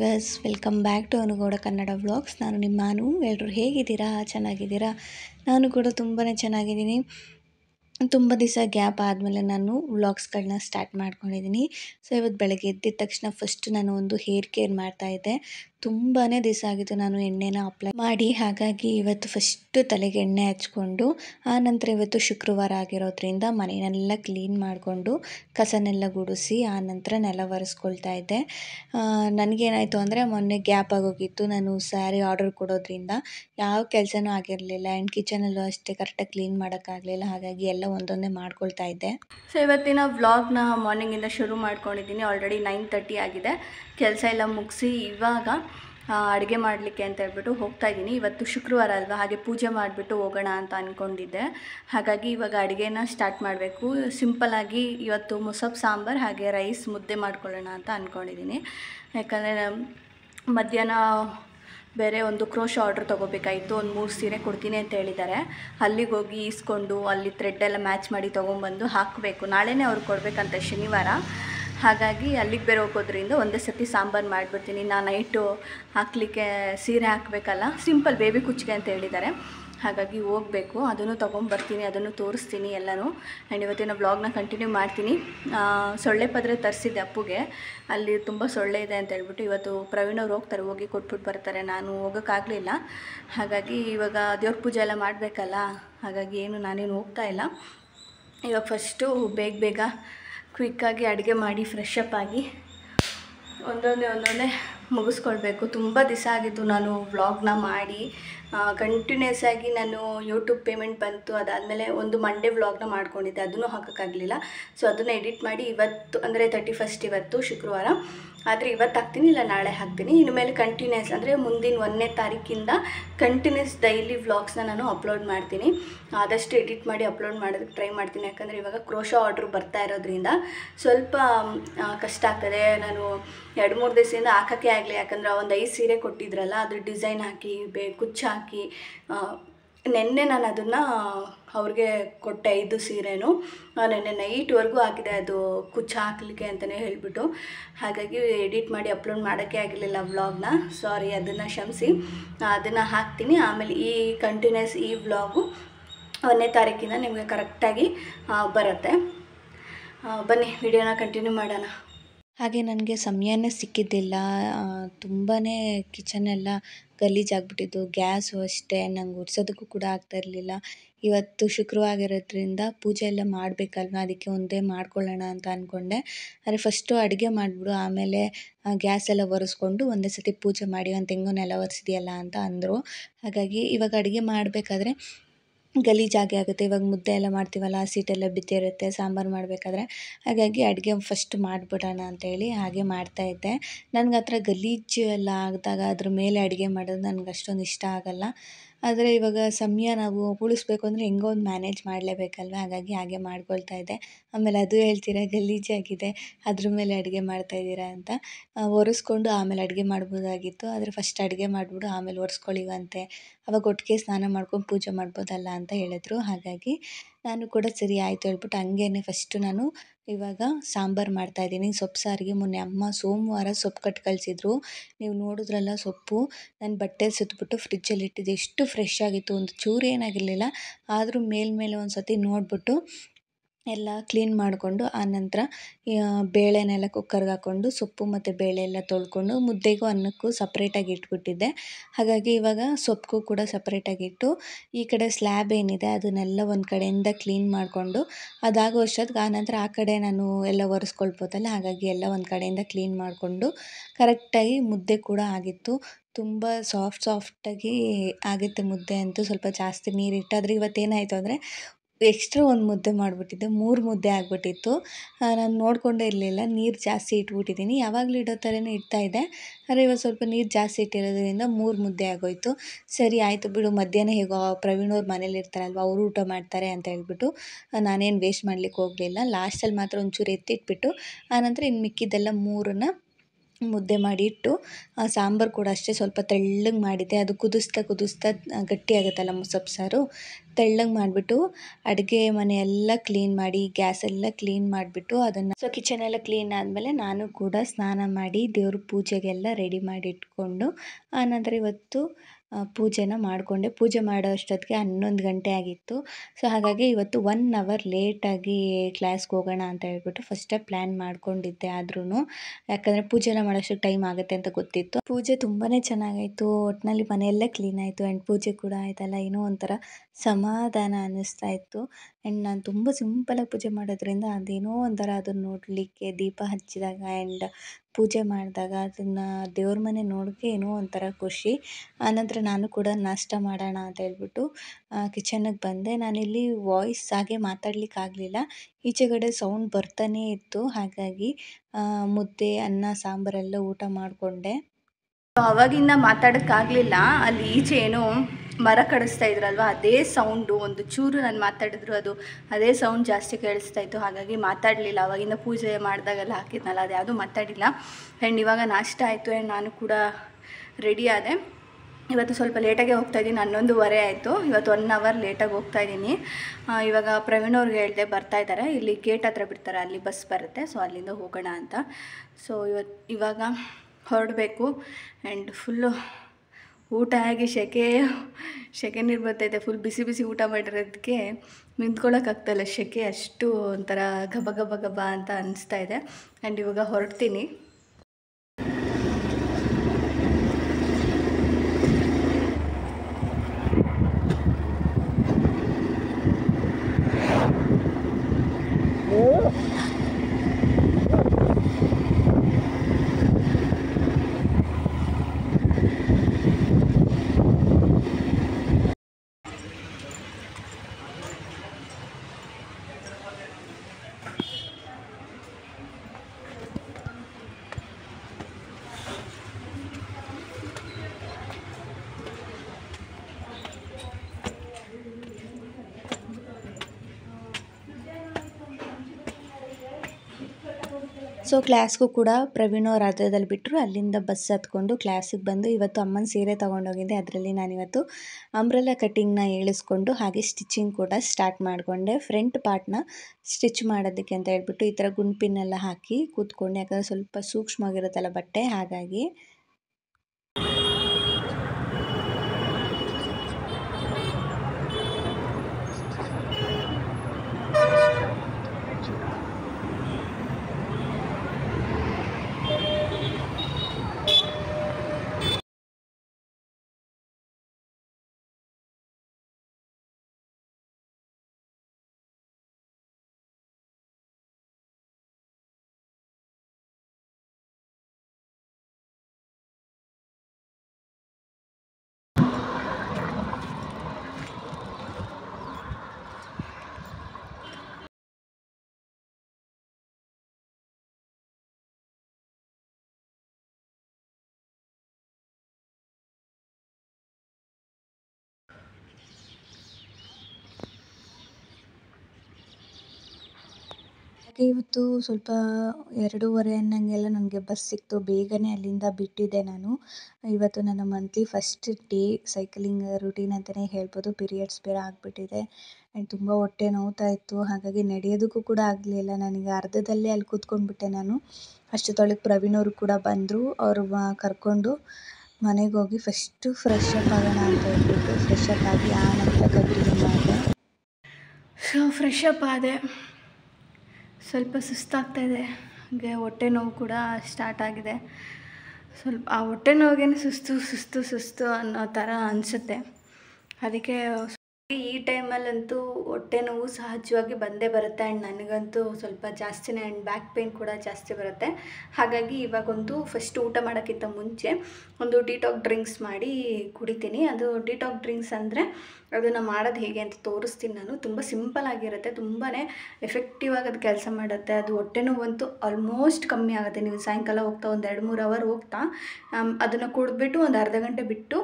viewers welcome back to Anu Gowda Kannada vlogs ನಾನು ನಿಮ್ಮ ಎಲ್ಲರೂ ಹೇಗಿದ್ದೀರಾ ಚೆನ್ನಾಗಿದ್ದೀರಾ ನಾನು ಕೂಡ ತುಂಬಾ ಚೆನ್ನಾಗಿದ್ದೀನಿ ತುಂಬ ದಿವಸ ಗ್ಯಾಪ್ ಆದಮೇಲೆ ನಾನು ವ್ಲಾಗ್ಸ್ಗಳನ್ನ ಸ್ಟಾರ್ಟ್ ಮಾಡ್ಕೊಂಡಿದ್ದೀನಿ ಸೊ ಇವತ್ತು ಬೆಳಗ್ಗೆ ಎದ್ದಿದ ತಕ್ಷಣ ಫಸ್ಟ್ ನಾನು ಒಂದು ಹೇರ್ ಕೇರ್ ಮಾಡ್ತಾಯಿದ್ದೆ ತುಂಬಾ ದಿವಸ ಆಗಿತ್ತು ನಾನು ಎಣ್ಣೆನ ಅಪ್ಲೈ ಮಾಡಿ ಹಾಗಾಗಿ ಇವತ್ತು ಫಸ್ಟ್ ತಲೆಗೆ ಎಣ್ಣೆ ಹಚ್ಕೊಂಡು ನಂತರ ಇವತ್ತು ಶುಕ್ರವಾರ ಆಗಿರೋದ್ರಿಂದ ಮನೆಯನ್ನೆಲ್ಲ ಕ್ಲೀನ್ ಮಾಡಿಕೊಂಡು ಕಸನೆಲ್ಲ ಗುಡಿಸಿ ಆ ನಂತರ ನೆಲ ಒರೆಸ್ಕೊಳ್ತಾ ಇದ್ದೆ ನನಗೇನಾಯಿತು ಅಂದರೆ ಮೊನ್ನೆ ಗ್ಯಾಪ್ ಆಗೋಗಿತ್ತು ನಾನು ಸ್ಯಾರಿ ಆರ್ಡರ್ ಕೊಡೋದ್ರಿಂದ ಯಾವ ಕೆಲಸನೂ ಆಗಿರಲಿಲ್ಲ ಆ್ಯಂಡ್ ಕಿಚನಲ್ಲೂ ಅಷ್ಟೇ ಕರೆಕ್ಟಾಗಿ ಕ್ಲೀನ್ ಮಾಡೋಕ್ಕಾಗಲಿಲ್ಲ ಹಾಗಾಗಿ ಎಲ್ಲ ಒಂದೊಂದೇ ಮಾಡ್ಕೊಳ್ತಾ ಇದ್ದೆ ಸೊ ಇವತ್ತಿನ ವ್ಲಾಗ್ನ ಮಾರ್ನಿಂಗಿಂದ ಶುರು ಮಾಡ್ಕೊಂಡಿದ್ದೀನಿ ಆಲ್ರೆಡಿ ನೈನ್ ತರ್ಟಿ ಆಗಿದೆ ಕೆಲಸ ಎಲ್ಲ ಮುಗಿಸಿ ಇವಾಗ ಅಡುಗೆ ಮಾಡಲಿಕ್ಕೆ ಅಂತ ಹೇಳ್ಬಿಟ್ಟು ಹೋಗ್ತಾ ಇದ್ದೀನಿ ಇವತ್ತು ಶುಕ್ರವಾರ ಅಲ್ವಾ ಹಾಗೆ ಪೂಜೆ ಮಾಡಿಬಿಟ್ಟು ಹೋಗೋಣ ಅಂತ ಅಂದ್ಕೊಂಡಿದ್ದೆ ಹಾಗಾಗಿ ಇವಾಗ ಅಡುಗೆನ ಸ್ಟಾರ್ಟ್ ಮಾಡಬೇಕು ಸಿಂಪಲ್ಲಾಗಿ ಇವತ್ತು ಮೊಸಬ್ ಸಾಂಬಾರು ಹಾಗೆ ರೈಸ್ ಮುದ್ದೆ ಮಾಡ್ಕೊಳ್ಳೋಣ ಅಂತ ಅಂದ್ಕೊಂಡಿದ್ದೀನಿ ಯಾಕಂದರೆ ಮಧ್ಯಾಹ್ನ ಬೇರೆ ಒಂದು ಕ್ರೋಶ್ ಆರ್ಡ್ರ್ ತೊಗೋಬೇಕಾಯಿತು ಒಂದು ಮೂರು ಸೀರೆ ಕೊಡ್ತೀನಿ ಅಂತ ಹೇಳಿದ್ದಾರೆ ಅಲ್ಲಿಗೆ ಹೋಗಿ ಈಸ್ಕೊಂಡು ಅಲ್ಲಿ ಥ್ರೆಡ್ಡೆಲ್ಲ ಮ್ಯಾಚ್ ಮಾಡಿ ತೊಗೊಂಬಂದು ಹಾಕಬೇಕು ನಾಳೆನೇ ಅವ್ರು ಕೊಡಬೇಕಂತ ಶನಿವಾರ ಹಾಗಾಗಿ ಅಲ್ಲಿಗೆ ಬೇರೆ ಹೋಗೋದ್ರಿಂದ ಒಂದೇ ಸತಿ ಸಾಂಬಾರು ಮಾಡಿಬಿಡ್ತೀನಿ ನಾನು ನೈಟು ಹಾಕ್ಲಿಕ್ಕೆ ಸೀರೆ ಹಾಕಬೇಕಲ್ಲ ಸಿಂಪಲ್ ಬೇಬಿ ಕುಚ್ಚಿಗೆ ಅಂತ ಹೇಳಿದ್ದಾರೆ ಹಾಗಾಗಿ ಹೋಗಬೇಕು ಅದನ್ನು ತೊಗೊಂಬರ್ತೀನಿ ಅದನ್ನು ತೋರಿಸ್ತೀನಿ ಎಲ್ಲನೂ ಆ್ಯಂಡ್ ಇವತ್ತಿನ ವ್ಲಾಗ್ನ ಕಂಟಿನ್ಯೂ ಮಾಡ್ತೀನಿ ಸೊಳ್ಳೆ ಪದ್ರೆ ತರಿಸಿದ್ದೆ ಅಪ್ಪುಗೆ ಅಲ್ಲಿ ತುಂಬ ಸೊಳ್ಳೆ ಇದೆ ಅಂತ ಹೇಳ್ಬಿಟ್ಟು ಇವತ್ತು ಅವ್ರು ಹೋಗ್ತಾರೆ ಹೋಗಿ ಕೊಟ್ಬಿಟ್ಟು ಬರ್ತಾರೆ ನಾನು ಹೋಗೋಕ್ಕಾಗಲಿಲ್ಲ ಹಾಗಾಗಿ ಇವಾಗ ದೇವ್ರ ಪೂಜೆ ಎಲ್ಲ ಮಾಡಬೇಕಲ್ಲ ಹಾಗಾಗಿ ಏನು ನಾನೇನು ಹೋಗ್ತಾ ಇಲ್ಲ ಇವಾಗ ಫಸ್ಟು ಬೇಗ ಬೇಗ ಕ್ವಿಕ್ಕಾಗಿ ಅಡುಗೆ ಮಾಡಿ ಫ್ರೆಶ್ ಆಗಿ ಒಂದೊಂದೇ ಒಂದೊಂದೇ ಮುಗಿಸ್ಕೊಳ್ಬೇಕು ತುಂಬ ದಿವಸ ಆಗಿತ್ತು ನಾನು ವ್ಲಾಗ್ನ ಮಾಡಿ ಕಂಟಿನ್ಯೂಸ್ ಆಗಿ ನಾನು ಯೂಟ್ಯೂಬ್ ಪೇಮೆಂಟ್ ಬಂತು ಅದಾದಮೇಲೆ ಒಂದು ಮಂಡೇ ವ್ಲಾಗ್ನ ಮಾಡ್ಕೊಂಡಿದ್ದೆ ಅದನ್ನು ಹಾಕೋಕ್ಕಾಗಲಿಲ್ಲ ಸೊ ಅದನ್ನು ಎಡಿಟ್ ಮಾಡಿ ಇವತ್ತು ಅಂದರೆ ತರ್ಟಿ ಫಸ್ಟ್ ಇವತ್ತು ಶುಕ್ರವಾರ ಆದರೆ ಇವತ್ತು ಹಾಕ್ತೀನಿ ಇಲ್ಲ ನಾಳೆ ಹಾಕ್ತೀನಿ ಇನ್ನು ಮೇಲೆ ಕಂಟಿನ್ಯೂಸ್ ಅಂದರೆ ಮುಂದಿನ ಒಂದನೇ ತಾರೀಕಿಂದ ಕಂಟಿನ್ಯೂಸ್ ಡೈಲಿ ವ್ಲಾಗ್ಸ್ನ ನಾನು ಅಪ್ಲೋಡ್ ಮಾಡ್ತೀನಿ ಆದಷ್ಟು ಎಡಿಟ್ ಮಾಡಿ ಅಪ್ಲೋಡ್ ಮಾಡೋದಕ್ಕೆ ಟ್ರೈ ಮಾಡ್ತೀನಿ ಯಾಕಂದರೆ ಇವಾಗ ಕ್ರೋಶೋ ಆರ್ಡ್ರ್ ಬರ್ತಾ ಇರೋದ್ರಿಂದ ಸ್ವಲ್ಪ ಕಷ್ಟ ಆಗ್ತದೆ ನಾನು ಎರಡು ಮೂರು ದಿವಸದಿಂದ ಹಾಕೋಕ್ಕೆ ಆಗಲಿ ಯಾಕಂದ್ರೆ ಒಂದು ಐದು ಸೀರೆ ಕೊಟ್ಟಿದ್ರಲ್ಲ ಅದ್ರ ಡಿಸೈನ್ ಹಾಕಿ ಬೇ ಕುಚ್ಚು ಹಾಕಿ ನಿನ್ನೆ ನಾನು ಅದನ್ನು ಅವ್ರಿಗೆ ಕೊಟ್ಟೆ ಐದು ಸೀರೆನೂ ನೆನ್ನೆ ನೈಟ್ವರೆಗೂ ಹಾಕಿದೆ ಅದು ಕುಚ್ಚು ಹಾಕಲಿಕ್ಕೆ ಅಂತಲೇ ಹೇಳಿಬಿಟ್ಟು ಹಾಗಾಗಿ ಎಡಿಟ್ ಮಾಡಿ ಅಪ್ಲೋಡ್ ಮಾಡೋಕ್ಕೆ ಆಗಿರಲಿಲ್ಲ ವ್ಲಾಗ್ನ ಸಾರಿ ಅದನ್ನು ಕ್ಷಮಿಸಿ ಅದನ್ನು ಹಾಕ್ತೀನಿ ಆಮೇಲೆ ಈ ಕಂಟಿನ್ಯೂಸ್ ಈ ವ್ಲಾಗು ಒಂದನೇ ತಾರೀಕಿಂದ ನಿಮಗೆ ಕರೆಕ್ಟಾಗಿ ಬರುತ್ತೆ ಬನ್ನಿ ವಿಡಿಯೋನ ಕಂಟಿನ್ಯೂ ಮಾಡೋಣ ಹಾಗೆ ನನಗೆ ಸಮಯನೇ ಸಿಕ್ಕಿದ್ದಿಲ್ಲ ತುಂಬಾ ಕಿಚನೆಲ್ಲ ಗಲೀಜಾಗಿಬಿಟ್ಟಿತ್ತು ಗ್ಯಾಸು ಅಷ್ಟೇ ನಂಗೆ ಉರ್ಸೋದಕ್ಕೂ ಕೂಡ ಆಗ್ತಾ ಇರಲಿಲ್ಲ ಇವತ್ತು ಶುಕ್ರವಾಗಿರೋದ್ರಿಂದ ಪೂಜೆ ಎಲ್ಲ ಮಾಡಬೇಕಲ್ವ ಅದಕ್ಕೆ ಒಂದೇ ಮಾಡ್ಕೊಳ್ಳೋಣ ಅಂತ ಅಂದ್ಕೊಂಡೆ ಆದರೆ ಫಸ್ಟು ಅಡುಗೆ ಮಾಡಿಬಿಡು ಆಮೇಲೆ ಗ್ಯಾಸ್ ಎಲ್ಲ ಒರೆಸ್ಕೊಂಡು ಒಂದೇ ಸರ್ತಿ ಪೂಜೆ ಮಾಡಿ ಒಂದು ತೆಂಗು ಒರೆಸಿದ್ಯಲ್ಲ ಅಂತ ಅಂದರು ಹಾಗಾಗಿ ಇವಾಗ ಅಡುಗೆ ಮಾಡಬೇಕಾದ್ರೆ ಗಲೀಜಾಗೇ ಆಗುತ್ತೆ ಇವಾಗ ಮುದ್ದೆ ಎಲ್ಲ ಮಾಡ್ತೀವಲ್ಲ ಆ ಸೀಟೆಲ್ಲ ಬಿದ್ದಿರುತ್ತೆ ಸಾಂಬಾರು ಮಾಡಬೇಕಾದ್ರೆ ಹಾಗಾಗಿ ಅಡುಗೆ ಫಸ್ಟ್ ಮಾಡಿಬಿಡೋಣ ಅಂತೇಳಿ ಹಾಗೆ ಮಾಡ್ತಾಯಿದ್ದೆ ನನ್ಗೆ ಆ ಥರ ಗಲೀಜು ಎಲ್ಲ ಆಗಿದಾಗ ಅದ್ರ ಮೇಲೆ ಅಡುಗೆ ಮಾಡೋದು ನನ್ಗೆ ಅಷ್ಟೊಂದು ಇಷ್ಟ ಆಗಲ್ಲ ಆದರೆ ಇವಾಗ ಸಮಯ ನಾವು ಉಳಿಸ್ಬೇಕು ಅಂದರೆ ಹೆಂಗೋ ಒಂದು ಮ್ಯಾನೇಜ್ ಮಾಡಲೇಬೇಕಲ್ವ ಹಾಗಾಗಿ ಹಾಗೆ ಮಾಡ್ಕೊಳ್ತಾ ಇದ್ದೆ ಆಮೇಲೆ ಅದು ಹೇಳ್ತೀರಾ ಗಲೀಜಾಗಿದೆ ಅದ್ರ ಮೇಲೆ ಅಡುಗೆ ಮಾಡ್ತಾ ಇದ್ದೀರಾ ಅಂತ ಒರೆಸ್ಕೊಂಡು ಆಮೇಲೆ ಅಡುಗೆ ಮಾಡ್ಬೋದಾಗಿತ್ತು ಆದರೆ ಫಸ್ಟ್ ಅಡುಗೆ ಮಾಡಿಬಿಡು ಆಮೇಲೆ ಒರೆಸ್ಕೊಳ್ಳಿವಂತೆ ಅವಾಗ ಒಟ್ಟಿಗೆ ಸ್ನಾನ ಮಾಡ್ಕೊಂಡು ಪೂಜೆ ಮಾಡ್ಬೋದಲ್ಲ ಅಂತ ಹೇಳಿದ್ರು ಹಾಗಾಗಿ ನಾನು ಕೂಡ ಸರಿ ಆಯಿತು ಹೇಳ್ಬಿಟ್ಟು ಹಂಗೇನೆ ಫಸ್ಟು ನಾನು ಇವಾಗ ಸಾಂಬಾರು ಮಾಡ್ತಾಯಿದ್ದೀನಿ ಸೊಪ್ಪು ಸಾರಿಗೆ ಮೊನ್ನೆ ಅಮ್ಮ ಸೋಮವಾರ ಸೊಪ್ಪು ಕಟ್ಟು ಕಳಿಸಿದ್ರು ನೀವು ನೋಡಿದ್ರಲ್ಲ ಸೊಪ್ಪು ನಾನು ಬಟ್ಟೆ ಸುತ್ತಿಬಿಟ್ಟು ಫ್ರಿಜ್ಜಲ್ಲಿ ಇಟ್ಟಿದ್ದೆ ಎಷ್ಟು ಫ್ರೆಶ್ ಆಗಿತ್ತು ಒಂದು ಚೂರು ಏನಾಗಿರಲಿಲ್ಲ ಆದರೂ ಮೇಲ್ಮೇಲೆ ಒಂದು ಸರ್ತಿ ನೋಡಿಬಿಟ್ಟು ಎಲ್ಲ ಕ್ಲೀನ್ ಮಾಡಿಕೊಂಡು ಆನಂತರ ಬೇಳೆನೆಲ್ಲ ಕುಕ್ಕರ್ಗೆ ಹಾಕ್ಕೊಂಡು ಸೊಪ್ಪು ಮತ್ತು ಬೇಳೆ ಎಲ್ಲ ತೊಳ್ಕೊಂಡು ಮುದ್ದೆಗೂ ಅನ್ನಕ್ಕೂ ಸಪ್ರೇಟಾಗಿ ಇಟ್ಬಿಟ್ಟಿದ್ದೆ ಹಾಗಾಗಿ ಇವಾಗ ಸೊಪ್ಪಿಗೂ ಕೂಡ ಸಪ್ರೇಟಾಗಿಟ್ಟು ಇಟ್ಟು ಈ ಕಡೆ ಸ್ಲ್ಯಾಬ್ ಏನಿದೆ ಅದನ್ನೆಲ್ಲ ಒಂದು ಕಡೆಯಿಂದ ಕ್ಲೀನ್ ಮಾಡಿಕೊಂಡು ಅದಾಗೋ ಅಷ್ಟೊತ್ತಿಗೆ ಆನಂತರ ಆ ಕಡೆ ನಾನು ಎಲ್ಲ ಒರೆಸ್ಕೊಳ್ಬೋದಲ್ಲ ಹಾಗಾಗಿ ಎಲ್ಲ ಒಂದು ಕಡೆಯಿಂದ ಕ್ಲೀನ್ ಮಾಡಿಕೊಂಡು ಕರೆಕ್ಟಾಗಿ ಮುದ್ದೆ ಕೂಡ ಆಗಿತ್ತು ತುಂಬ ಸಾಫ್ಟ್ ಸಾಫ್ಟಾಗಿ ಆಗುತ್ತೆ ಮುದ್ದೆ ಅಂತೂ ಸ್ವಲ್ಪ ಜಾಸ್ತಿ ನೀರಿಟ್ಟು ಆದರೆ ಇವತ್ತೇನಾಯಿತು ಅಂದರೆ ಎಕ್ಸ್ಟ್ರಾ ಒಂದು ಮುದ್ದೆ ಮಾಡಿಬಿಟ್ಟಿದ್ದೆ ಮೂರು ಮುದ್ದೆ ಆಗಿಬಿಟ್ಟಿತ್ತು ನಾನು ನೋಡಿಕೊಂಡೇ ಇರಲಿಲ್ಲ ನೀರು ಜಾಸ್ತಿ ಇಟ್ಬಿಟ್ಟಿದ್ದೀನಿ ಯಾವಾಗಲೂ ಇಡೋ ಥರನೇ ಇದ್ದೆ ಆದರೆ ಇವಾಗ ಸ್ವಲ್ಪ ನೀರು ಜಾಸ್ತಿ ಇಟ್ಟಿರೋದ್ರಿಂದ ಮೂರು ಮುದ್ದೆ ಆಗೋಯಿತು ಸರಿ ಆಯಿತು ಬಿಡು ಮಧ್ಯಾಹ್ನ ಹೇಗೋ ಪ್ರವೀಣ್ ಅವ್ರ ಮನೇಲಿ ಇರ್ತಾರಲ್ವ ಅವರು ಊಟ ಮಾಡ್ತಾರೆ ಅಂತ ಹೇಳ್ಬಿಟ್ಟು ನಾನೇನು ವೇಸ್ಟ್ ಮಾಡ್ಲಿಕ್ಕೆ ಹೋಗಲಿಲ್ಲ ಲಾಸ್ಟಲ್ಲಿ ಮಾತ್ರ ಒಂಚೂರು ಎತ್ತಿಟ್ಬಿಟ್ಟು ಆನಂತರ ಇನ್ನು ಮಿಕ್ಕಿದ್ದೆಲ್ಲ ಮೂರನ್ನು ಮುದ್ದೆ ಮಾಡಿಟ್ಟು ಸಾಂಬಾರು ಕೂಡ ಅಷ್ಟೇ ಸ್ವಲ್ಪ ತೆಳ್ಳಗೆ ಮಾಡಿದ್ದೆ ಅದು ಕುದಿಸ್ತಾ ಕುದಿಸ್ತಾ ಗಟ್ಟಿ ಆಗುತ್ತಲ್ಲ ಸಾರು ತೆಳ್ಳಗೆ ಮಾಡಿಬಿಟ್ಟು ಅಡುಗೆ ಮನೆ ಕ್ಲೀನ್ ಮಾಡಿ ಗ್ಯಾಸ್ ಕ್ಲೀನ್ ಮಾಡಿಬಿಟ್ಟು ಅದನ್ನು ಸೊ ಕಿಚನ್ ಕ್ಲೀನ್ ಆದಮೇಲೆ ನಾನು ಕೂಡ ಸ್ನಾನ ಮಾಡಿ ದೇವ್ರ ಪೂಜೆಗೆಲ್ಲ ರೆಡಿ ಮಾಡಿ ಇಟ್ಕೊಂಡು ಆನಂತರ ಇವತ್ತು ಪೂಜೆನ ಮಾಡಿಕೊಂಡೆ ಪೂಜೆ ಮಾಡೋ ಅಷ್ಟೊತ್ತಿಗೆ ಹನ್ನೊಂದು ಗಂಟೆ ಆಗಿತ್ತು ಸೊ ಹಾಗಾಗಿ ಇವತ್ತು ಒನ್ ಅವರ್ ಲೇಟಾಗಿ ಕ್ಲಾಸ್ಗೆ ಹೋಗೋಣ ಅಂತ ಹೇಳ್ಬಿಟ್ಟು ಫಸ್ಟೇ ಪ್ಲ್ಯಾನ್ ಮಾಡಿಕೊಂಡಿದ್ದೆ ಆದ್ರೂ ಯಾಕಂದರೆ ಪೂಜೆನ ಮಾಡೋಷ್ಟಕ್ಕೆ ಟೈಮ್ ಆಗುತ್ತೆ ಅಂತ ಗೊತ್ತಿತ್ತು ಪೂಜೆ ತುಂಬಾ ಚೆನ್ನಾಗಾಯಿತು ಒಟ್ಟಿನಲ್ಲಿ ಮನೆಯಲ್ಲೇ ಕ್ಲೀನ್ ಆಯಿತು ಆ್ಯಂಡ್ ಪೂಜೆ ಕೂಡ ಆಯಿತಲ್ಲ ಏನೋ ಒಂಥರ ಸಮಾಧಾನ ಅನ್ನಿಸ್ತಾ ಇತ್ತು ಆ್ಯಂಡ್ ನಾನು ತುಂಬ ಸಿಂಪಲಾಗಿ ಪೂಜೆ ಮಾಡೋದ್ರಿಂದ ಅದೇನೋ ಒಂಥರ ಅದನ್ನ ನೋಡಲಿಕ್ಕೆ ದೀಪ ಹಚ್ಚಿದಾಗ ಆ್ಯಂಡ್ ಪೂಜೆ ಮಾಡಿದಾಗ ಅದನ್ನು ದೇವ್ರ ಮನೆ ನೋಡೋಕ್ಕೆ ಏನೋ ಒಂಥರ ಖುಷಿ ಆನಂತರ ನಾನು ಕೂಡ ನಾಷ್ಟ ಮಾಡೋಣ ಅಂತ ಹೇಳ್ಬಿಟ್ಟು ಕಿಚನಿಗೆ ಬಂದೆ ನಾನಿಲ್ಲಿ ವಾಯ್ಸ್ ಹಾಗೆ ಮಾತಾಡಲಿಕ್ಕಾಗಲಿಲ್ಲ ಈಚೆಗಡೆ ಸೌಂಡ್ ಬರ್ತಾನೇ ಇತ್ತು ಹಾಗಾಗಿ ಮುದ್ದೆ ಅನ್ನ ಸಾಂಬಾರೆಲ್ಲ ಊಟ ಮಾಡಿಕೊಂಡೆ ಅವಾಗಿಂದ ಮಾತಾಡೋಕ್ಕಾಗಲಿಲ್ಲ ಅಲ್ಲಿ ಈಚೆ ಏನು ಮರ ಕಡಿಸ್ತಾ ಇದ್ರಲ್ವ ಅದೇ ಸೌಂಡು ಒಂದು ಚೂರು ನಾನು ಮಾತಾಡಿದ್ರು ಅದು ಅದೇ ಸೌಂಡ್ ಜಾಸ್ತಿ ಕೇಳಿಸ್ತಾ ಇತ್ತು ಹಾಗಾಗಿ ಮಾತಾಡಲಿಲ್ಲ ಅವಾಗಿಂದ ಪೂಜೆ ಮಾಡಿದಾಗೆಲ್ಲ ಹಾಕಿದ್ನಲ್ಲ ಅದು ಯಾವುದೂ ಮಾತಾಡಿಲ್ಲ ಆ್ಯಂಡ್ ಇವಾಗ ನಾಷ್ಟ ಆಯಿತು ಆ್ಯಂಡ್ ನಾನು ಕೂಡ ರೆಡಿ ಆದೆ ಇವತ್ತು ಸ್ವಲ್ಪ ಲೇಟಾಗೆ ಹೋಗ್ತಾ ಇದ್ದೀನಿ ಹನ್ನೊಂದುವರೆ ಆಯಿತು ಇವತ್ತು ಒನ್ ಅವರ್ ಲೇಟಾಗಿ ಹೋಗ್ತಾ ಇದ್ದೀನಿ ಇವಾಗ ಪ್ರವೀಣ್ ಅವ್ರಿಗೆ ಹೇಳಿದೆ ಬರ್ತಾ ಇದ್ದಾರೆ ಇಲ್ಲಿ ಗೇಟ್ ಹತ್ರ ಬಿಡ್ತಾರೆ ಅಲ್ಲಿ ಬಸ್ ಬರುತ್ತೆ ಸೊ ಅಲ್ಲಿಂದ ಹೋಗೋಣ ಅಂತ ಸೊ ಇವತ್ತು ಇವಾಗ ಹೊರಡಬೇಕು ಆ್ಯಂಡ್ ಫುಲ್ಲು ಊಟ ಆಗಿ ಸೆಕೆ ಸೆಕೆ ನೀರು ಬರ್ತೈತೆ ಫುಲ್ ಬಿಸಿ ಬಿಸಿ ಊಟ ಮಾಡಿರೋದಕ್ಕೆ ನಿಂತ್ಕೊಳ್ಳೋಕ್ಕಾಗ್ತಾಯಿಲ್ಲ ಸೆಕೆ ಅಷ್ಟು ಒಂಥರ ಗಬ ಗಬ ಗಬ ಅಂತ ಅನಿಸ್ತಾ ಇದೆ ಆ್ಯಂಡ್ ಇವಾಗ ಹೊರಡ್ತೀನಿ ಸೊ ಕ್ಲಾಸ್ಗೂ ಕೂಡ ಪ್ರವೀಣ್ ಅವರ ಆಟೋದಲ್ಲಿ ಬಿಟ್ಟರು ಅಲ್ಲಿಂದ ಬಸ್ ಹತ್ಕೊಂಡು ಕ್ಲಾಸಿಗೆ ಬಂದು ಇವತ್ತು ಅಮ್ಮನ ಸೀರೆ ತೊಗೊಂಡೋಗಿದ್ದೆ ಅದರಲ್ಲಿ ನಾನಿವತ್ತು ಅಂಬ್ರೆಲ್ಲ ಕಟ್ಟಿಂಗ್ನ ಏಳಿಸ್ಕೊಂಡು ಹಾಗೆ ಸ್ಟಿಚಿಂಗ್ ಕೂಡ ಸ್ಟಾರ್ಟ್ ಮಾಡಿಕೊಂಡೆ ಫ್ರಂಟ್ ಪಾರ್ಟ್ನ ಸ್ಟಿಚ್ ಮಾಡೋದಕ್ಕೆ ಅಂತ ಹೇಳ್ಬಿಟ್ಟು ಈ ಥರ ಗುಂಪಿನೆಲ್ಲ ಹಾಕಿ ಕೂತ್ಕೊಂಡು ಯಾಕಂದರೆ ಸ್ವಲ್ಪ ಸೂಕ್ಷ್ಮವಾಗಿರುತ್ತಲ್ಲ ಬಟ್ಟೆ ಹಾಗಾಗಿ ಇವತ್ತು ಸ್ವಲ್ಪ ಎರಡೂವರೆ ಅನ್ನಂಗೆಲ್ಲ ನನಗೆ ಬಸ್ ಸಿಕ್ತು ಬೇಗನೆ ಅಲ್ಲಿಂದ ಬಿಟ್ಟಿದ್ದೆ ನಾನು ಇವತ್ತು ನನ್ನ monthly first day cycling routine ಅಂತಲೇ ಹೇಳ್ಬೋದು ಪಿರಿಯಡ್ಸ್ ಬೇರೆ ಆಗಿಬಿಟ್ಟಿದೆ ತುಂಬ ಹೊಟ್ಟೆ ನೋವ್ತಾ ಇತ್ತು ಹಾಗಾಗಿ ನಡೆಯೋದಕ್ಕೂ ಕೂಡ ಆಗಲಿಲ್ಲ ನನಗೆ ಅರ್ಧದಲ್ಲೇ ಅಲ್ಲಿ ಕೂತ್ಕೊಂಡ್ಬಿಟ್ಟೆ ನಾನು ಅಷ್ಟು ತೊಳಗೆ ಪ್ರವೀಣ್ ಅವರು ಕೂಡ ಬಂದರು ಅವರು ಕರ್ಕೊಂಡು ಮನೆಗೆ ಹೋಗಿ ಫಸ್ಟು ಫ್ರೆಶ್ ಅಪ್ ಆಗೋಣ ಅಂತ ಹೇಳ್ಬಿಟ್ಟು ಫ್ರೆಶ್ ಅಪ್ ಆಗಿ ಆ ನಂತರ ಸೊ ಫ್ರೆಶ್ ಅಪ್ ಆದೆ ಸ್ವಲ್ಪ ಸುಸ್ತಾಗ್ತಾ ಇದೆ ಹಾಗೆ ಹೊಟ್ಟೆ ನೋವು ಕೂಡ ಸ್ಟಾರ್ಟ್ ಆಗಿದೆ ಸ್ವಲ್ಪ ಆ ಹೊಟ್ಟೆ ನೋವಿಗೇನೆ ಸುಸ್ತು ಸುಸ್ತು ಸುಸ್ತು ಅನ್ನೋ ಥರ ಅನಿಸುತ್ತೆ ಅದಕ್ಕೆ ಈ ಟೈಮಲ್ಲಂತೂ ಹೊಟ್ಟೆ ನೋವು ಸಹಜವಾಗಿ ಬಂದೇ ಬರುತ್ತೆ ಆ್ಯಂಡ್ ನನಗಂತೂ ಸ್ವಲ್ಪ ಜಾಸ್ತಿನೇ ಆ್ಯಂಡ್ ಬ್ಯಾಕ್ ಪೇಯ್ನ್ ಕೂಡ ಜಾಸ್ತಿ ಬರುತ್ತೆ ಹಾಗಾಗಿ ಇವಾಗಂತೂ ಫಸ್ಟ್ ಊಟ ಮಾಡೋಕ್ಕಿಂತ ಮುಂಚೆ ಒಂದು ಡಿಟಾಕ್ ಡ್ರಿಂಕ್ಸ್ ಮಾಡಿ ಕುಡಿತೀನಿ ಅದು ಡಿಟಾಕ್ ಡ್ರಿಂಕ್ಸ್ ಅಂದರೆ ಅದನ್ನು ಮಾಡೋದು ಹೇಗೆ ಅಂತ ತೋರಿಸ್ತೀನಿ ನಾನು ತುಂಬ ಸಿಂಪಲ್ ಆಗಿರುತ್ತೆ ತುಂಬಾ ಎಫೆಕ್ಟಿವ್ ಆಗಿ ಅದು ಕೆಲಸ ಮಾಡುತ್ತೆ ಅದು ಹೊಟ್ಟೆ ನೋವಂತೂ ಆಲ್ಮೋಸ್ಟ್ ಕಮ್ಮಿ ಆಗುತ್ತೆ ನೀವು ಸಾಯಂಕಾಲ ಹೋಗ್ತಾ ಒಂದು ಎರಡು ಮೂರು ಅವರ್ ಹೋಗ್ತಾ ಅದನ್ನು ಕುಡಿದ್ಬಿಟ್ಟು ಒಂದು ಅರ್ಧ ಗಂಟೆ ಬಿಟ್ಟು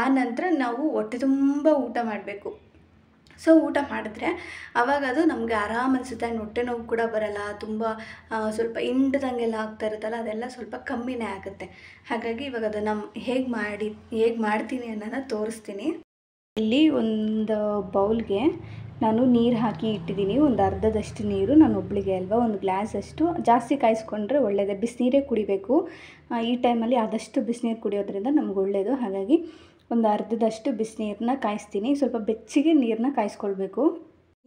ಆ ನಂತರ ನಾವು ಹೊಟ್ಟೆ ತುಂಬ ಊಟ ಮಾಡಬೇಕು ಸೊ ಊಟ ಮಾಡಿದ್ರೆ ಆವಾಗ ಅದು ನಮಗೆ ಆರಾಮ ಅನಿಸುತ್ತೆ ಆ್ಯಂಡ್ ಹೊಟ್ಟೆ ನೋವು ಕೂಡ ಬರಲ್ಲ ತುಂಬ ಸ್ವಲ್ಪ ಹಿಂಡ್ದಂಗೆಲ್ಲ ಆಗ್ತಾ ಇರುತ್ತಲ್ಲ ಅದೆಲ್ಲ ಸ್ವಲ್ಪ ಕಮ್ಮಿನೇ ಆಗುತ್ತೆ ಹಾಗಾಗಿ ಇವಾಗ ಅದನ್ನು ಹೇಗೆ ಮಾಡಿ ಹೇಗೆ ಮಾಡ್ತೀನಿ ಅನ್ನೋದನ್ನ ತೋರಿಸ್ತೀನಿ ಇಲ್ಲಿ ಒಂದು ಬೌಲ್ಗೆ ನಾನು ನೀರು ಹಾಕಿ ಇಟ್ಟಿದ್ದೀನಿ ಒಂದು ಅರ್ಧದಷ್ಟು ನೀರು ನಾನು ಒಬ್ಬಳಿಗೆ ಅಲ್ವಾ ಒಂದು ಗ್ಲಾಸ್ ಅಷ್ಟು ಜಾಸ್ತಿ ಕಾಯಿಸ್ಕೊಂಡ್ರೆ ಒಳ್ಳೆಯದೇ ಬಿಸಿನೀರೇ ಕುಡಿಬೇಕು ಈ ಟೈಮಲ್ಲಿ ಆದಷ್ಟು ಬಿಸಿನೀರು ಕುಡಿಯೋದ್ರಿಂದ ನಮ್ಗೆ ಒಳ್ಳೆಯದು ಹಾಗಾಗಿ ಒಂದು ಅರ್ಧದಷ್ಟು ಬಿಸಿನೀರನ್ನ ಕಾಯಿಸ್ತೀನಿ ಸ್ವಲ್ಪ ಬೆಚ್ಚಗೆ ನೀರನ್ನ ಕಾಯಿಸ್ಕೊಳ್ಬೇಕು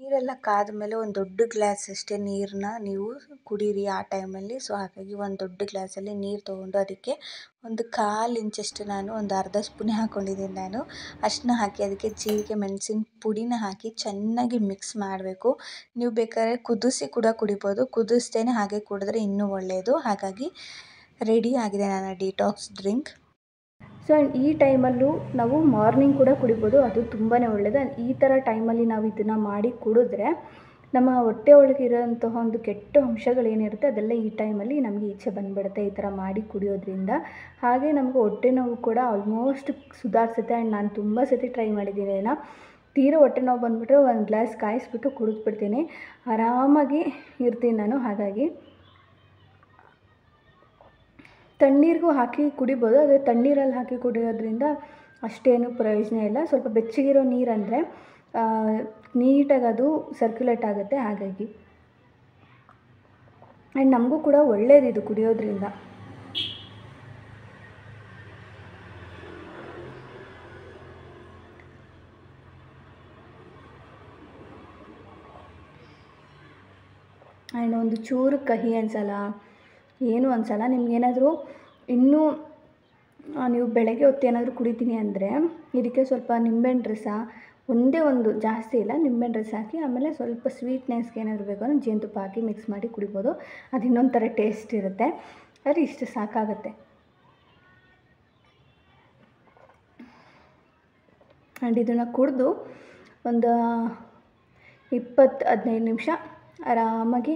ನೀರೆಲ್ಲ ಕಾದ ಮೇಲೆ ಒಂದು ದೊಡ್ಡ ಗ್ಲಾಸ್ ಅಷ್ಟೇ ನೀರನ್ನ ನೀವು ಕುಡೀರಿ ಆ ಟೈಮಲ್ಲಿ ಸೊ ಹಾಗಾಗಿ ಒಂದು ದೊಡ್ಡ ಗ್ಲಾಸಲ್ಲಿ ನೀರು ತೊಗೊಂಡು ಅದಕ್ಕೆ ಒಂದು ಕಾಲು ಇಂಚಷ್ಟು ನಾನು ಒಂದು ಅರ್ಧ ಸ್ಪೂನೇ ಹಾಕ್ಕೊಂಡಿದ್ದೀನಿ ನಾನು ಅಷ್ಟನ್ನ ಹಾಕಿ ಅದಕ್ಕೆ ಜೀರಿಗೆ ಮೆಣಸಿನ ಪುಡಿನ ಹಾಕಿ ಚೆನ್ನಾಗಿ ಮಿಕ್ಸ್ ಮಾಡಬೇಕು ನೀವು ಬೇಕಾದ್ರೆ ಕುದಿಸಿ ಕೂಡ ಕುಡಿಬೋದು ಕುದಿಸ್ದೇ ಹಾಗೆ ಕುಡಿದ್ರೆ ಇನ್ನೂ ಒಳ್ಳೆಯದು ಹಾಗಾಗಿ ರೆಡಿ ಆಗಿದೆ ನನ್ನ ಡಿಟಾಕ್ಸ್ ಡ್ರಿಂಕ್ ಸೊ ಆ್ಯಂಡ್ ಈ ಟೈಮಲ್ಲೂ ನಾವು ಮಾರ್ನಿಂಗ್ ಕೂಡ ಕುಡಿಬೋದು ಅದು ತುಂಬಾ ಒಳ್ಳೆಯದು ಆ್ಯಂಡ್ ಈ ಥರ ಟೈಮಲ್ಲಿ ನಾವು ಇದನ್ನು ಮಾಡಿ ಕುಡಿದ್ರೆ ನಮ್ಮ ಹೊಟ್ಟೆ ಒಳಗೆ ಇರೋಂತಹ ಒಂದು ಕೆಟ್ಟ ಅಂಶಗಳೇನಿರುತ್ತೆ ಅದೆಲ್ಲ ಈ ಟೈಮಲ್ಲಿ ನಮಗೆ ಈಚೆ ಬಂದುಬಿಡುತ್ತೆ ಈ ಥರ ಮಾಡಿ ಕುಡಿಯೋದ್ರಿಂದ ಹಾಗೆ ನಮಗೆ ಹೊಟ್ಟೆ ನೋವು ಕೂಡ ಆಲ್ಮೋಸ್ಟ್ ಸುಧಾರಿಸುತ್ತೆ ಆ್ಯಂಡ್ ನಾನು ತುಂಬ ಸತಿ ಟ್ರೈ ಮಾಡಿದ್ದೀನಿ ಇದನ್ನು ತೀರಾ ಹೊಟ್ಟೆ ನೋವು ಬಂದುಬಿಟ್ರೆ ಒಂದು ಗ್ಲಾಸ್ ಕಾಯಿಸ್ಬಿಟ್ಟು ಕುಡಿದ್ಬಿಡ್ತೀನಿ ಆರಾಮಾಗಿ ಇರ್ತೀನಿ ನಾನು ಹಾಗಾಗಿ ತಣ್ಣೀರಿಗೂ ಹಾಕಿ ಕುಡಿಬೋದು ಆದರೆ ತಣ್ಣೀರಲ್ಲಿ ಹಾಕಿ ಕುಡಿಯೋದ್ರಿಂದ ಅಷ್ಟೇನು ಪ್ರಯೋಜನ ಇಲ್ಲ ಸ್ವಲ್ಪ ಬೆಚ್ಚಗಿರೋ ಅಂದರೆ ನೀಟಾಗಿ ಅದು ಸರ್ಕ್ಯುಲೇಟ್ ಆಗುತ್ತೆ ಹಾಗಾಗಿ ಆ್ಯಂಡ್ ನಮಗೂ ಕೂಡ ಒಳ್ಳೇದು ಇದು ಕುಡಿಯೋದ್ರಿಂದ ಆ್ಯಂಡ್ ಒಂದು ಚೂರು ಕಹಿ ಅನ್ಸಲ್ಲ ಏನೂ ಅನಿಸಲ್ಲ ನಿಮಗೇನಾದರೂ ಇನ್ನೂ ನೀವು ಬೆಳಗ್ಗೆ ಹೊತ್ತು ಏನಾದರೂ ಕುಡಿತೀನಿ ಅಂದರೆ ಇದಕ್ಕೆ ಸ್ವಲ್ಪ ನಿಂಬೆಹಣ್ಣು ರಸ ಒಂದೇ ಒಂದು ಜಾಸ್ತಿ ಇಲ್ಲ ನಿಂಬೆಹಣ್ಣು ರಸ ಹಾಕಿ ಆಮೇಲೆ ಸ್ವಲ್ಪ ಸ್ವೀಟ್ನೆಸ್ಗೆ ಏನಾದರೂ ಬೇಕು ಅಂದರೆ ಜೇನುತುಪ್ಪ ಹಾಕಿ ಮಿಕ್ಸ್ ಮಾಡಿ ಕುಡಿಬೋದು ಅದು ಇನ್ನೊಂದು ಥರ ಟೇಸ್ಟ್ ಇರುತ್ತೆ ಆದರೆ ಇಷ್ಟು ಸಾಕಾಗುತ್ತೆ ಆ್ಯಂಡ್ ಇದನ್ನು ಕುಡಿದು ಒಂದು ಇಪ್ಪತ್ತು ಹದಿನೈದು ನಿಮಿಷ ಆರಾಮಾಗಿ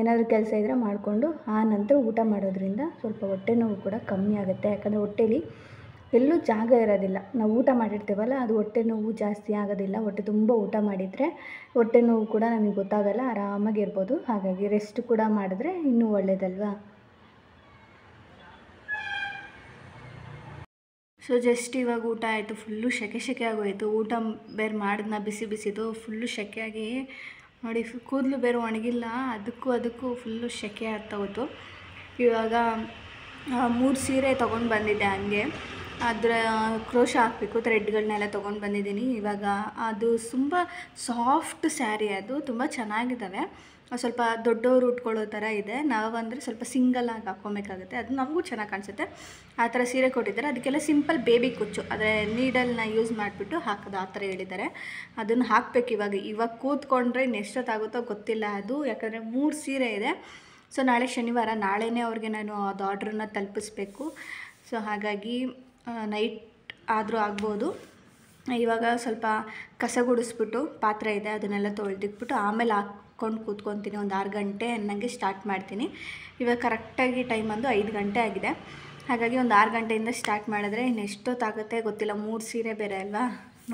ಏನಾದರೂ ಕೆಲಸ ಇದ್ದರೆ ಮಾಡಿಕೊಂಡು ಆ ನಂತರ ಊಟ ಮಾಡೋದರಿಂದ ಸ್ವಲ್ಪ ಹೊಟ್ಟೆ ನೋವು ಕೂಡ ಕಮ್ಮಿ ಆಗುತ್ತೆ ಯಾಕಂದರೆ ಹೊಟ್ಟೆಲಿ ಎಲ್ಲೂ ಜಾಗ ಇರೋದಿಲ್ಲ ನಾವು ಊಟ ಮಾಡಿರ್ತೇವಲ್ಲ ಅದು ಹೊಟ್ಟೆ ನೋವು ಜಾಸ್ತಿ ಆಗೋದಿಲ್ಲ ಹೊಟ್ಟೆ ತುಂಬ ಊಟ ಮಾಡಿದರೆ ಹೊಟ್ಟೆ ನೋವು ಕೂಡ ನಮಗೆ ಗೊತ್ತಾಗಲ್ಲ ಆರಾಮಾಗಿ ಇರ್ಬೋದು ಹಾಗಾಗಿ ರೆಸ್ಟ್ ಕೂಡ ಮಾಡಿದ್ರೆ ಇನ್ನೂ ಒಳ್ಳೆಯದಲ್ವಾ ಸೊ ಜಸ್ಟ್ ಇವಾಗ ಊಟ ಆಯಿತು ಫುಲ್ಲು ಸೆಕೆ ಸೆಕೆ ಆಗೋಯಿತು ಊಟ ಬೇರೆ ಮಾಡಿದ್ನ ಬಿಸಿ ಬಿಸಿದು ಫುಲ್ಲು ಸೆಕೆಯಾಗಿ ನೋಡಿ ಕೂದಲು ಬೇರೆ ಒಣಗಿಲ್ಲ ಅದಕ್ಕೂ ಅದಕ್ಕೂ ಫುಲ್ಲು ಸೆಕೆ ಆಗ್ತಾ ಇವಾಗ ಮೂರು ಸೀರೆ ತೊಗೊಂಡು ಬಂದಿದ್ದೆ ಹಂಗೆ ಅದರ ಕ್ರೋಶ ಹಾಕಬೇಕು ಥ್ರೆಡ್ಗಳನ್ನೆಲ್ಲ ತೊಗೊಂಡು ಬಂದಿದ್ದೀನಿ ಇವಾಗ ಅದು ತುಂಬ ಸಾಫ್ಟ್ ಸ್ಯಾರಿ ಅದು ತುಂಬ ಚೆನ್ನಾಗಿದ್ದಾವೆ ಸ್ವಲ್ಪ ದೊಡ್ಡವರು ಉಟ್ಕೊಳ್ಳೋ ಥರ ಇದೆ ನಾವಂದರೆ ಸ್ವಲ್ಪ ಸಿಂಗಲಾಗಿ ಹಾಕ್ಕೊಬೇಕಾಗುತ್ತೆ ಅದು ನಮಗೂ ಚೆನ್ನಾಗಿ ಕಾಣಿಸುತ್ತೆ ಆ ಥರ ಸೀರೆ ಕೊಟ್ಟಿದ್ದಾರೆ ಅದಕ್ಕೆಲ್ಲ ಸಿಂಪಲ್ ಬೇಬಿ ಕುಚ್ಚು ಅಂದರೆ ನೀಡಲ್ನ ಯೂಸ್ ಮಾಡಿಬಿಟ್ಟು ಹಾಕೋದು ಆ ಥರ ಹೇಳಿದ್ದಾರೆ ಅದನ್ನು ಹಾಕಬೇಕು ಇವಾಗ ಇವಾಗ ಕೂತ್ಕೊಂಡ್ರೆ ಎಷ್ಟೊತ್ತಾಗುತ್ತೋ ಗೊತ್ತಿಲ್ಲ ಅದು ಯಾಕಂದರೆ ಮೂರು ಸೀರೆ ಇದೆ ಸೊ ನಾಳೆ ಶನಿವಾರ ನಾಳೆನೇ ಅವ್ರಿಗೆ ನಾನು ಅದು ಆರ್ಡ್ರನ್ನ ತಲುಪಿಸ್ಬೇಕು ಸೊ ಹಾಗಾಗಿ ನೈಟ್ ಆದರೂ ಆಗ್ಬೋದು ಇವಾಗ ಸ್ವಲ್ಪ ಕಸ ಗುಡಿಸ್ಬಿಟ್ಟು ಪಾತ್ರೆ ಇದೆ ಅದನ್ನೆಲ್ಲ ತೊಳೆದಿಟ್ಬಿಟ್ಟು ಆಮೇಲೆ ಹಾಕ್ಕೊಂಡು ಕೂತ್ಕೊತೀನಿ ಒಂದು ಆರು ಗಂಟೆ ಅನ್ನಂಗೆ ಸ್ಟಾರ್ಟ್ ಮಾಡ್ತೀನಿ ಇವಾಗ ಕರೆಕ್ಟಾಗಿ ಟೈಮ್ ಬಂದು ಐದು ಗಂಟೆ ಆಗಿದೆ ಹಾಗಾಗಿ ಒಂದು ಆರು ಗಂಟೆಯಿಂದ ಸ್ಟಾರ್ಟ್ ಮಾಡಿದ್ರೆ ಇನ್ನು ಎಷ್ಟೊತ್ತಾಗುತ್ತೆ ಗೊತ್ತಿಲ್ಲ ಮೂರು ಸೀರೆ ಬೇರೆ ಅಲ್ವಾ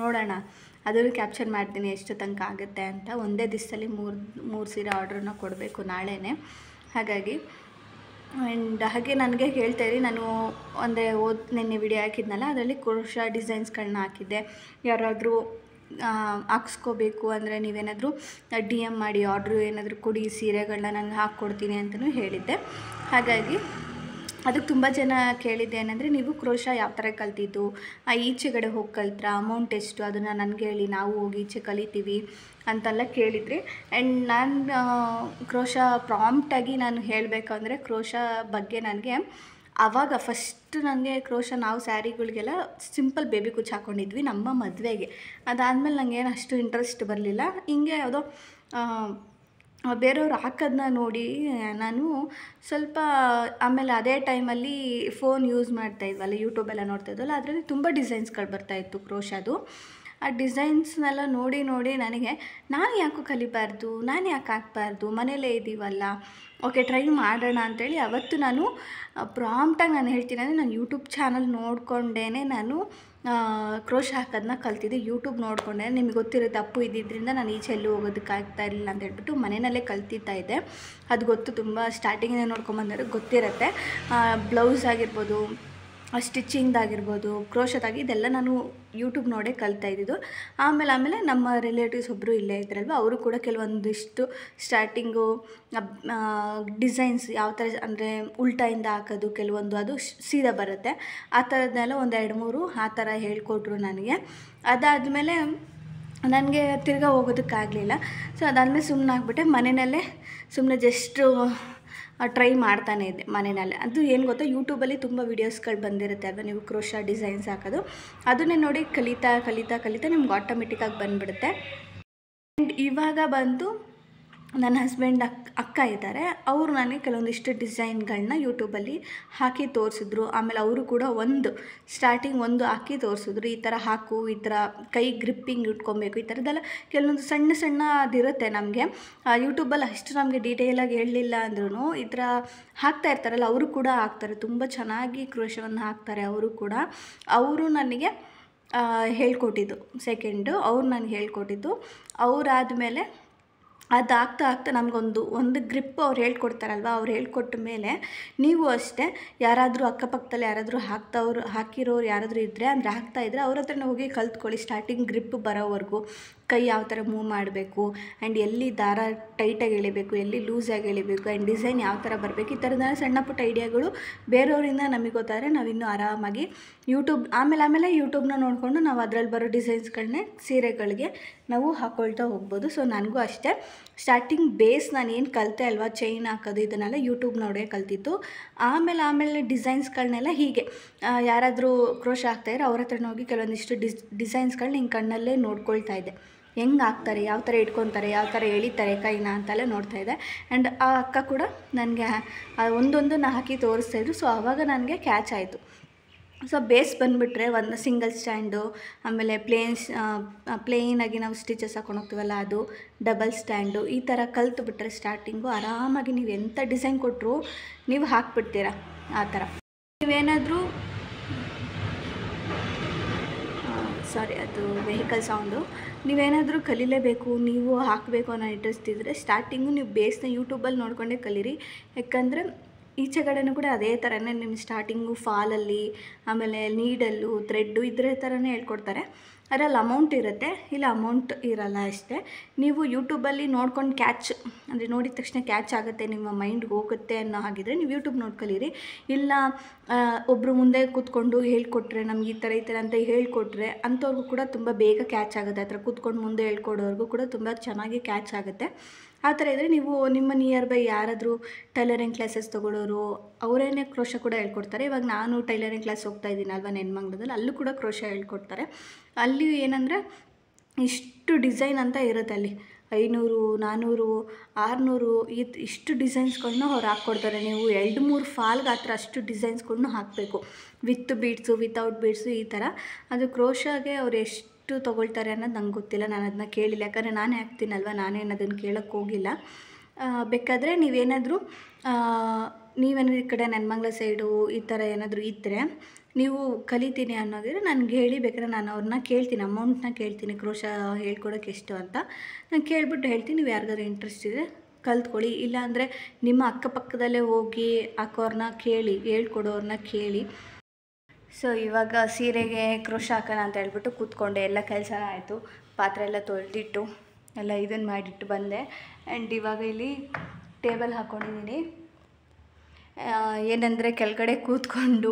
ನೋಡೋಣ ಅದನ್ನು ಕ್ಯಾಪ್ಚರ್ ಮಾಡ್ತೀನಿ ಎಷ್ಟು ತನಕ ಆಗುತ್ತೆ ಅಂತ ಒಂದೇ ದಿವಸದಲ್ಲಿ ಮೂರು ಮೂರು ಸೀರೆ ಆರ್ಡ್ರನ್ನ ಕೊಡಬೇಕು ನಾಳೆನೇ ಹಾಗಾಗಿ ಆ್ಯಂಡ್ ಹಾಗೆ ನನಗೆ ಹೇಳ್ತಾ ಇರಿ ನಾನು ಒಂದೇ ಓದ್ ನಿನ್ನೆ ವಿಡಿಯೋ ಹಾಕಿದ್ನಲ್ಲ ಅದರಲ್ಲಿ ಕ್ರೋಶ ಡಿಸೈನ್ಸ್ಗಳನ್ನ ಹಾಕಿದ್ದೆ ಯಾರಾದರೂ ಹಾಕ್ಸ್ಕೋಬೇಕು ಅಂದರೆ ನೀವೇನಾದರೂ ಡಿ ಎಮ್ ಮಾಡಿ ಆರ್ಡ್ರು ಏನಾದರೂ ಕೊಡಿ ಸೀರೆಗಳನ್ನ ನಾನು ಹಾಕ್ಕೊಡ್ತೀನಿ ಅಂತಲೂ ಹೇಳಿದ್ದೆ ಹಾಗಾಗಿ ಅದಕ್ಕೆ ತುಂಬ ಜನ ಕೇಳಿದ್ದೆ ಏನಂದರೆ ನೀವು ಕ್ರೋಶ ಯಾವ ಥರ ಕಲ್ತಿದ್ದು ಈಚೆಗಡೆ ಹೋಗಿ ಕಲ್ತ್ರ ಅಮೌಂಟ್ ಎಷ್ಟು ಅದನ್ನು ನನಗೆ ಹೇಳಿ ನಾವು ಹೋಗಿ ಈಚೆ ಕಲಿತೀವಿ ಅಂತೆಲ್ಲ ಕೇಳಿದ್ರಿ ಆ್ಯಂಡ್ ನಾನು ಕ್ರೋಶ ಪ್ರಾಂಪ್ಟಾಗಿ ನಾನು ಹೇಳಬೇಕು ಅಂದರೆ ಕ್ರೋಶ ಬಗ್ಗೆ ನನಗೆ ಆವಾಗ ಫಸ್ಟ್ ನನಗೆ ಕ್ರೋಶ ನಾವು ಸ್ಯಾರಿಗಳಿಗೆಲ್ಲ ಸಿಂಪಲ್ ಬೇಬಿ ಕುಚ್ಚು ಹಾಕ್ಕೊಂಡಿದ್ವಿ ನಮ್ಮ ಮದುವೆಗೆ ಅದಾದಮೇಲೆ ನನಗೇನು ಅಷ್ಟು ಇಂಟ್ರೆಸ್ಟ್ ಬರಲಿಲ್ಲ ಹಿಂಗೆ ಯಾವುದೋ ಬೇರೆಯವ್ರು ಹಾಕೋದನ್ನ ನೋಡಿ ನಾನು ಸ್ವಲ್ಪ ಆಮೇಲೆ ಅದೇ ಟೈಮಲ್ಲಿ ಫೋನ್ ಯೂಸ್ ಮಾಡ್ತಾ ಇದ್ವಲ್ಲ ಯೂಟ್ಯೂಬೆಲ್ಲ ನೋಡ್ತಾ ಇದ್ವಲ್ಲ ಅದರಲ್ಲಿ ತುಂಬ ಡಿಸೈನ್ಸ್ಗಳು ಬರ್ತಾಯಿತ್ತು ಅದು ಆ ಡಿಸೈನ್ಸ್ನೆಲ್ಲ ನೋಡಿ ನೋಡಿ ನನಗೆ ನಾನು ಯಾಕೋ ಕಲಿಬಾರ್ದು ನಾನು ಯಾಕೆ ಹಾಕ್ಬಾರ್ದು ಮನೇಲೇ ಇದ್ದೀವಲ್ಲ ಓಕೆ ಟ್ರೈ ಮಾಡೋಣ ಅಂತೇಳಿ ಅವತ್ತು ನಾನು ಪ್ರಾಂಪ್ಟಾಗಿ ನಾನು ಹೇಳ್ತೀನಿ ಅಂದರೆ ನಾನು ಯೂಟ್ಯೂಬ್ ಚಾನಲ್ ನೋಡಿಕೊಂಡೇ ನಾನು ಕ್ರೋಶ್ ಹಾಕೋದನ್ನ ಕಲ್ತಿದ್ದೆ ಯೂಟ್ಯೂಬ್ ನೋಡಿಕೊಂಡೆ ನಿಮ್ಗೆ ಗೊತ್ತಿರೋ ತಪ್ಪು ಇದ್ದಿದ್ದರಿಂದ ನಾನು ಈಚೆ ಎಲ್ಲೂ ಹೋಗೋದಕ್ಕಾಗ್ತಾ ಇರಲಿಲ್ಲ ಅಂತ ಹೇಳ್ಬಿಟ್ಟು ಮನೆಯಲ್ಲೇ ಕಲ್ತಿತ್ತಾ ಇದ್ದೆ ಅದು ಗೊತ್ತು ತುಂಬ ಸ್ಟಾರ್ಟಿಂಗಿಂದ ನೋಡ್ಕೊಂಬಂದರೆ ಗೊತ್ತಿರುತ್ತೆ ಬ್ಲೌಸ್ ಆಗಿರ್ಬೋದು ಸ್ಟಿಚಿಂಗ್ದಾಗಿರ್ಬೋದು ಕ್ರೋಶದಾಗಿ ಇದೆಲ್ಲ ನಾನು ಯೂಟ್ಯೂಬ್ ನೋಡೇ ಕಲ್ತಾ ಇದ್ದಿದ್ದು ಆಮೇಲೆ ಆಮೇಲೆ ನಮ್ಮ ರಿಲೇಟಿವ್ಸ್ ಒಬ್ಬರು ಇಲ್ಲೇ ಇದ್ರಲ್ವ ಅವರು ಕೂಡ ಕೆಲವೊಂದಿಷ್ಟು ಸ್ಟಾರ್ಟಿಂಗು ಡಿಸೈನ್ಸ್ ಯಾವ ಥರ ಅಂದರೆ ಉಲ್ಟಾಯಿಂದ ಹಾಕೋದು ಕೆಲವೊಂದು ಅದು ಸೀದಾ ಬರುತ್ತೆ ಆ ಥರದ್ದೆಲ್ಲ ಒಂದು ಎರಡು ಮೂರು ಆ ಥರ ಹೇಳಿಕೊಟ್ರು ನನಗೆ ಅದಾದಮೇಲೆ ನನಗೆ ತಿರ್ಗಾ ಹೋಗೋದಕ್ಕಾಗಲಿಲ್ಲ ಸೊ ಅದಾದಮೇಲೆ ಸುಮ್ಮನೆ ಆಗಿಬಿಟ್ಟೆ ಮನೆಯಲ್ಲೇ ಸುಮ್ಮನೆ ಜಸ್ಟು ಟ್ರೈ ಮಾಡ್ತಾನೆ ಇದ್ದೆ ಮನೆಯಲ್ಲಿ ಅದು ಏನು ಗೊತ್ತಾ ಯೂಟ್ಯೂಬಲ್ಲಿ ತುಂಬ ವೀಡಿಯೋಸ್ಗಳು ಬಂದಿರುತ್ತೆ ಅಲ್ವಾ ನೀವು ಕ್ರೋಶ ಡಿಸೈನ್ಸ್ ಹಾಕೋದು ಅದನ್ನೇ ನೋಡಿ ಕಲಿತಾ ಕಲಿತಾ ಕಲಿತಾ ನಿಮ್ಗೆ ಆಟೋಮೆಟಿಕ್ಕಾಗಿ ಬಂದುಬಿಡುತ್ತೆ ಆ್ಯಂಡ್ ಇವಾಗ ಬಂದು ನನ್ನ ಹಸ್ಬೆಂಡ್ ಅಕ್ಕ ಅಕ್ಕ ಇದ್ದಾರೆ ಅವರು ನನಗೆ ಕೆಲವೊಂದಿಷ್ಟು ಡಿಸೈನ್ಗಳನ್ನ ಯೂಟ್ಯೂಬಲ್ಲಿ ಹಾಕಿ ತೋರಿಸಿದ್ರು ಆಮೇಲೆ ಅವರು ಕೂಡ ಒಂದು ಸ್ಟಾರ್ಟಿಂಗ್ ಒಂದು ಹಾಕಿ ತೋರಿಸಿದ್ರು ಈ ಥರ ಹಾಕು ಈ ಥರ ಕೈ ಗ್ರಿಪ್ಪಿಂಗ್ ಇಟ್ಕೊಬೇಕು ಈ ಥರದ್ದೆಲ್ಲ ಕೆಲವೊಂದು ಸಣ್ಣ ಸಣ್ಣ ಅದಿರುತ್ತೆ ನಮಗೆ ಯೂಟ್ಯೂಬಲ್ಲಿ ಅಷ್ಟು ನಮಗೆ ಡೀಟೇಲಾಗಿ ಹೇಳಲಿಲ್ಲ ಅಂದ್ರೂ ಈ ಥರ ಹಾಕ್ತಾ ಇರ್ತಾರಲ್ಲ ಅವರು ಕೂಡ ಹಾಕ್ತಾರೆ ತುಂಬ ಚೆನ್ನಾಗಿ ಕ್ರೋಶವನ್ನು ಹಾಕ್ತಾರೆ ಅವರು ಕೂಡ ಅವರು ನನಗೆ ಹೇಳ್ಕೊಟ್ಟಿದ್ದು ಸೆಕೆಂಡು ಅವ್ರು ನನಗೆ ಹೇಳ್ಕೊಟ್ಟಿದ್ದು ಅವರಾದ ಮೇಲೆ ಅದು ಆಗ್ತಾ ಆಗ್ತಾ ನಮಗೊಂದು ಒಂದು ಗ್ರಿಪ್ ಅವ್ರು ಹೇಳ್ಕೊಡ್ತಾರಲ್ವ ಅವ್ರು ಹೇಳ್ಕೊಟ್ಟ ಮೇಲೆ ನೀವು ಅಷ್ಟೇ ಯಾರಾದರೂ ಅಕ್ಕಪಕ್ಕದಲ್ಲಿ ಯಾರಾದರೂ ಹಾಕ್ತವ್ರು ಹಾಕಿರೋರು ಯಾರಾದರೂ ಇದ್ದರೆ ಅಂದರೆ ಹಾಕ್ತಾ ಇದ್ದರೆ ಅವ್ರ ಹತ್ರನೇ ಹೋಗಿ ಕಲ್ತ್ಕೊಳ್ಳಿ ಸ್ಟಾರ್ಟಿಂಗ್ ಗ್ರಿಪ್ ಬರೋವರೆಗೂ ಕೈ ಯಾವ ಥರ ಮೂವ್ ಮಾಡಬೇಕು ಆ್ಯಂಡ್ ಎಲ್ಲಿ ದಾರ ಟೈಟಾಗಿ ಎಳಿಬೇಕು ಎಲ್ಲಿ ಲೂಸಾಗಿ ಎಳಿಬೇಕು ಆ್ಯಂಡ್ ಡಿಸೈನ್ ಯಾವ ಥರ ಬರಬೇಕು ಈ ಥರದ್ದೆಲ್ಲ ಸಣ್ಣ ಪುಟ್ಟ ಐಡಿಯಾಗಳು ಬೇರೆಯವರಿಂದ ನಮಗೆ ಗೊತ್ತಾದರೆ ಇನ್ನೂ ಆರಾಮಾಗಿ ಯೂಟ್ಯೂಬ್ ಆಮೇಲೆ ಆಮೇಲೆ ಯೂಟ್ಯೂಬ್ನ ನೋಡಿಕೊಂಡು ನಾವು ಅದರಲ್ಲಿ ಬರೋ ಡಿಸೈನ್ಸ್ಗಳನ್ನೇ ಸೀರೆಗಳಿಗೆ ನಾವು ಹಾಕ್ಕೊಳ್ತಾ ಹೋಗ್ಬೋದು ಸೊ ನನಗೂ ಅಷ್ಟೇ ಸ್ಟಾರ್ಟಿಂಗ್ ಬೇಸ್ ನಾನು ಏನು ಕಲಿತೆ ಅಲ್ವಾ ಚೈನ್ ಹಾಕೋದು ಇದನ್ನೆಲ್ಲ ಯೂಟ್ಯೂಬ್ ನೋಡೇ ಕಲ್ತಿತ್ತು ಆಮೇಲೆ ಆಮೇಲೆ ಡಿಸೈನ್ಸ್ಗಳನ್ನೆಲ್ಲ ಹೀಗೆ ಯಾರಾದರೂ ಕ್ರೋಶ್ ಆಗ್ತಾಯಿರೋ ಅವ್ರ ಹತ್ರ ಹೋಗಿ ಕೆಲವೊಂದಿಷ್ಟು ಡಿಸ್ ಡಿಸೈನ್ಸ್ಗಳನ್ನ ಹಿಂಗೆ ಕಣ್ಣಲ್ಲೇ ನೋಡ್ಕೊಳ್ತಾ ಇದ್ದೆ ಹೆಂಗೆ ಹಾಕ್ತಾರೆ ಯಾವ ಥರ ಇಟ್ಕೊತಾರೆ ಯಾವ ಥರ ಎಳಿತಾರೆ ಕೈನ ಅಂತೆಲ್ಲ ಇದ್ದೆ ಆ್ಯಂಡ್ ಆ ಅಕ್ಕ ಕೂಡ ನನಗೆ ಒಂದೊಂದು ನಾ ಹಾಕಿ ತೋರಿಸ್ತಾಯಿದ್ರು ಸೊ ಆವಾಗ ನನಗೆ ಕ್ಯಾಚ್ ಆಯಿತು ಸೊ ಬೇಸ್ ಬಂದುಬಿಟ್ರೆ ಒಂದು ಸಿಂಗಲ್ ಸ್ಟ್ಯಾಂಡು ಆಮೇಲೆ ಪ್ಲೇನ್ಸ್ ಪ್ಲೇನಾಗಿ ನಾವು ಸ್ಟಿಚಸ್ ಹಾಕೊಂಡು ಹೋಗ್ತೀವಲ್ಲ ಅದು ಡಬಲ್ ಸ್ಟ್ಯಾಂಡು ಈ ಥರ ಕಲ್ತು ಬಿಟ್ಟರೆ ಸ್ಟಾರ್ಟಿಂಗು ಆರಾಮಾಗಿ ನೀವು ಎಂಥ ಡಿಸೈನ್ ಕೊಟ್ಟರು ನೀವು ಹಾಕ್ಬಿಡ್ತೀರ ಆ ಥರ ನೀವೇನಾದರೂ ಸಾರಿ ಅದು ವೆಹಿಕಲ್ ಸೌಂಡು ನೀವೇನಾದರೂ ಕಲೀಲೇಬೇಕು ನೀವು ಹಾಕಬೇಕು ಅನ್ನೋ ಇಂಟ್ರೆಸ್ಟ್ ಇದ್ದರೆ ಸ್ಟಾರ್ಟಿಂಗು ನೀವು ಬೇಸ್ನ ಯೂಟ್ಯೂಬಲ್ಲಿ ನೋಡ್ಕೊಂಡೇ ಕಲೀರಿ ಯಾಕಂದರೆ ಈಚೆ ಕಡೆನೂ ಕೂಡ ಅದೇ ಥರನೇ ನಿಮ್ಮ ಸ್ಟಾರ್ಟಿಂಗು ಫಾಲಲ್ಲಿ ಆಮೇಲೆ ನೀಡಲ್ಲು ಥ್ರೆಡ್ಡು ಇದರ ಥರನೇ ಹೇಳ್ಕೊಡ್ತಾರೆ ಅದರಲ್ಲಿ ಅಮೌಂಟ್ ಇರುತ್ತೆ ಇಲ್ಲ ಅಮೌಂಟ್ ಇರಲ್ಲ ಅಷ್ಟೇ ನೀವು ಯೂಟ್ಯೂಬಲ್ಲಿ ನೋಡ್ಕೊಂಡು ಕ್ಯಾಚ್ ಅಂದರೆ ನೋಡಿದ ತಕ್ಷಣ ಕ್ಯಾಚ್ ಆಗುತ್ತೆ ನಿಮ್ಮ ಮೈಂಡ್ಗೆ ಹೋಗುತ್ತೆ ಅನ್ನೋ ಹಾಗಿದ್ರೆ ನೀವು ಯೂಟ್ಯೂಬ್ ನೋಡ್ಕೊಳ್ಳಿರಿ ಇಲ್ಲ ಒಬ್ಬರು ಮುಂದೆ ಕೂತ್ಕೊಂಡು ಹೇಳ್ಕೊಟ್ರೆ ನಮ್ಗೆ ಈ ಥರ ಈ ಥರ ಅಂತ ಹೇಳ್ಕೊಟ್ರೆ ಅಂಥವ್ರಿಗೂ ಕೂಡ ತುಂಬ ಬೇಗ ಕ್ಯಾಚ್ ಆಗುತ್ತೆ ಆ ಥರ ಕೂತ್ಕೊಂಡು ಮುಂದೆ ಹೇಳ್ಕೊಡೋರ್ಗೂ ಕೂಡ ತುಂಬ ಚೆನ್ನಾಗಿ ಕ್ಯಾಚ್ ಆಗುತ್ತೆ ಆ ಥರ ಇದ್ದರೆ ನೀವು ನಿಮ್ಮ ನಿಯರ್ ಬೈ ಯಾರಾದರೂ ಟೈಲರಿಂಗ್ ಕ್ಲಾಸಸ್ ತೊಗೊಳೋರು ಅವರೇನೆ ಕ್ರೋಶ ಕೂಡ ಹೇಳ್ಕೊಡ್ತಾರೆ ಇವಾಗ ನಾನು ಟೈಲರಿಂಗ್ ಕ್ಲಾಸ್ ಹೋಗ್ತಾ ಇದ್ದೀನಿ ಅಲ್ವಾ ನೆನ್ಮಂಗ್ಳದಲ್ಲಿ ಅಲ್ಲೂ ಕೂಡ ಕ್ರೋಶ ಹೇಳ್ಕೊಡ್ತಾರೆ ಅಲ್ಲಿ ಏನಂದರೆ ಇಷ್ಟು ಡಿಸೈನ್ ಅಂತ ಇರುತ್ತೆ ಅಲ್ಲಿ ಐನೂರು ನಾನ್ನೂರು ಆರುನೂರು ಇದು ಇಷ್ಟು ಡಿಸೈನ್ಸ್ಗಳನ್ನ ಅವ್ರು ಹಾಕ್ಕೊಡ್ತಾರೆ ನೀವು ಎರಡು ಮೂರು ಫಾಲ್ಗೆ ಆ ಥರ ಅಷ್ಟು ಡಿಸೈನ್ಸ್ಗಳನ್ನೂ ಹಾಕಬೇಕು ವಿತ್ ಬೀಡ್ಸು ವಿತೌಟ್ ಬೀಡ್ಸು ಈ ಥರ ಅದು ಕ್ರೋಶಾಗೆ ಅವ್ರು ಎಷ್ಟು ಎಷ್ಟು ತೊಗೊಳ್ತಾರೆ ಅನ್ನೋದು ನಂಗೆ ಗೊತ್ತಿಲ್ಲ ನಾನು ಅದನ್ನ ಕೇಳಿಲ್ಲ ಯಾಕಂದರೆ ನಾನೇ ಹಾಕ್ತೀನಲ್ವ ನಾನೇನು ಅದನ್ನು ಕೇಳೋಕ್ಕೆ ಹೋಗಿಲ್ಲ ಬೇಕಾದರೆ ನೀವೇನಾದರೂ ನೀವೇನಾದ್ರೂ ಈ ಕಡೆ ಮಂಗ್ಳ ಸೈಡು ಈ ಥರ ಏನಾದರೂ ಇದ್ದರೆ ನೀವು ಕಲಿತೀನಿ ಅನ್ನೋದಿದ್ರೆ ನನಗೆ ಹೇಳಿ ಬೇಕಾದ್ರೆ ನಾನು ಅವ್ರನ್ನ ಕೇಳ್ತೀನಿ ಅಮೌಂಟ್ನ ಕೇಳ್ತೀನಿ ಕ್ರೋಶ ಹೇಳ್ಕೊಡೋಕೆ ಎಷ್ಟು ಅಂತ ನಾನು ಕೇಳಿಬಿಟ್ಟು ಹೇಳ್ತೀನಿ ನೀವು ಯಾರಿಗಾದ್ರೂ ಇಂಟ್ರೆಸ್ಟ್ ಇದೆ ಕಲ್ತ್ಕೊಳ್ಳಿ ಇಲ್ಲಾಂದರೆ ನಿಮ್ಮ ಅಕ್ಕಪಕ್ಕದಲ್ಲೇ ಹೋಗಿ ಹಾಕೋರನ್ನ ಕೇಳಿ ಹೇಳ್ಕೊಡೋರನ್ನ ಕೇಳಿ ಸೊ ಇವಾಗ ಸೀರೆಗೆ ಕ್ರೋಶ್ ಹಾಕೋಣ ಅಂತ ಹೇಳ್ಬಿಟ್ಟು ಕೂತ್ಕೊಂಡೆ ಎಲ್ಲ ಕೆಲಸ ಆಯಿತು ಪಾತ್ರೆ ಎಲ್ಲ ತೊಳೆದಿಟ್ಟು ಎಲ್ಲ ಇದನ್ನು ಮಾಡಿಟ್ಟು ಬಂದೆ ಆ್ಯಂಡ್ ಇವಾಗ ಇಲ್ಲಿ ಟೇಬಲ್ ಹಾಕ್ಕೊಂಡಿದ್ದೀನಿ ಏನಂದರೆ ಕೆಳಗಡೆ ಕೂತ್ಕೊಂಡು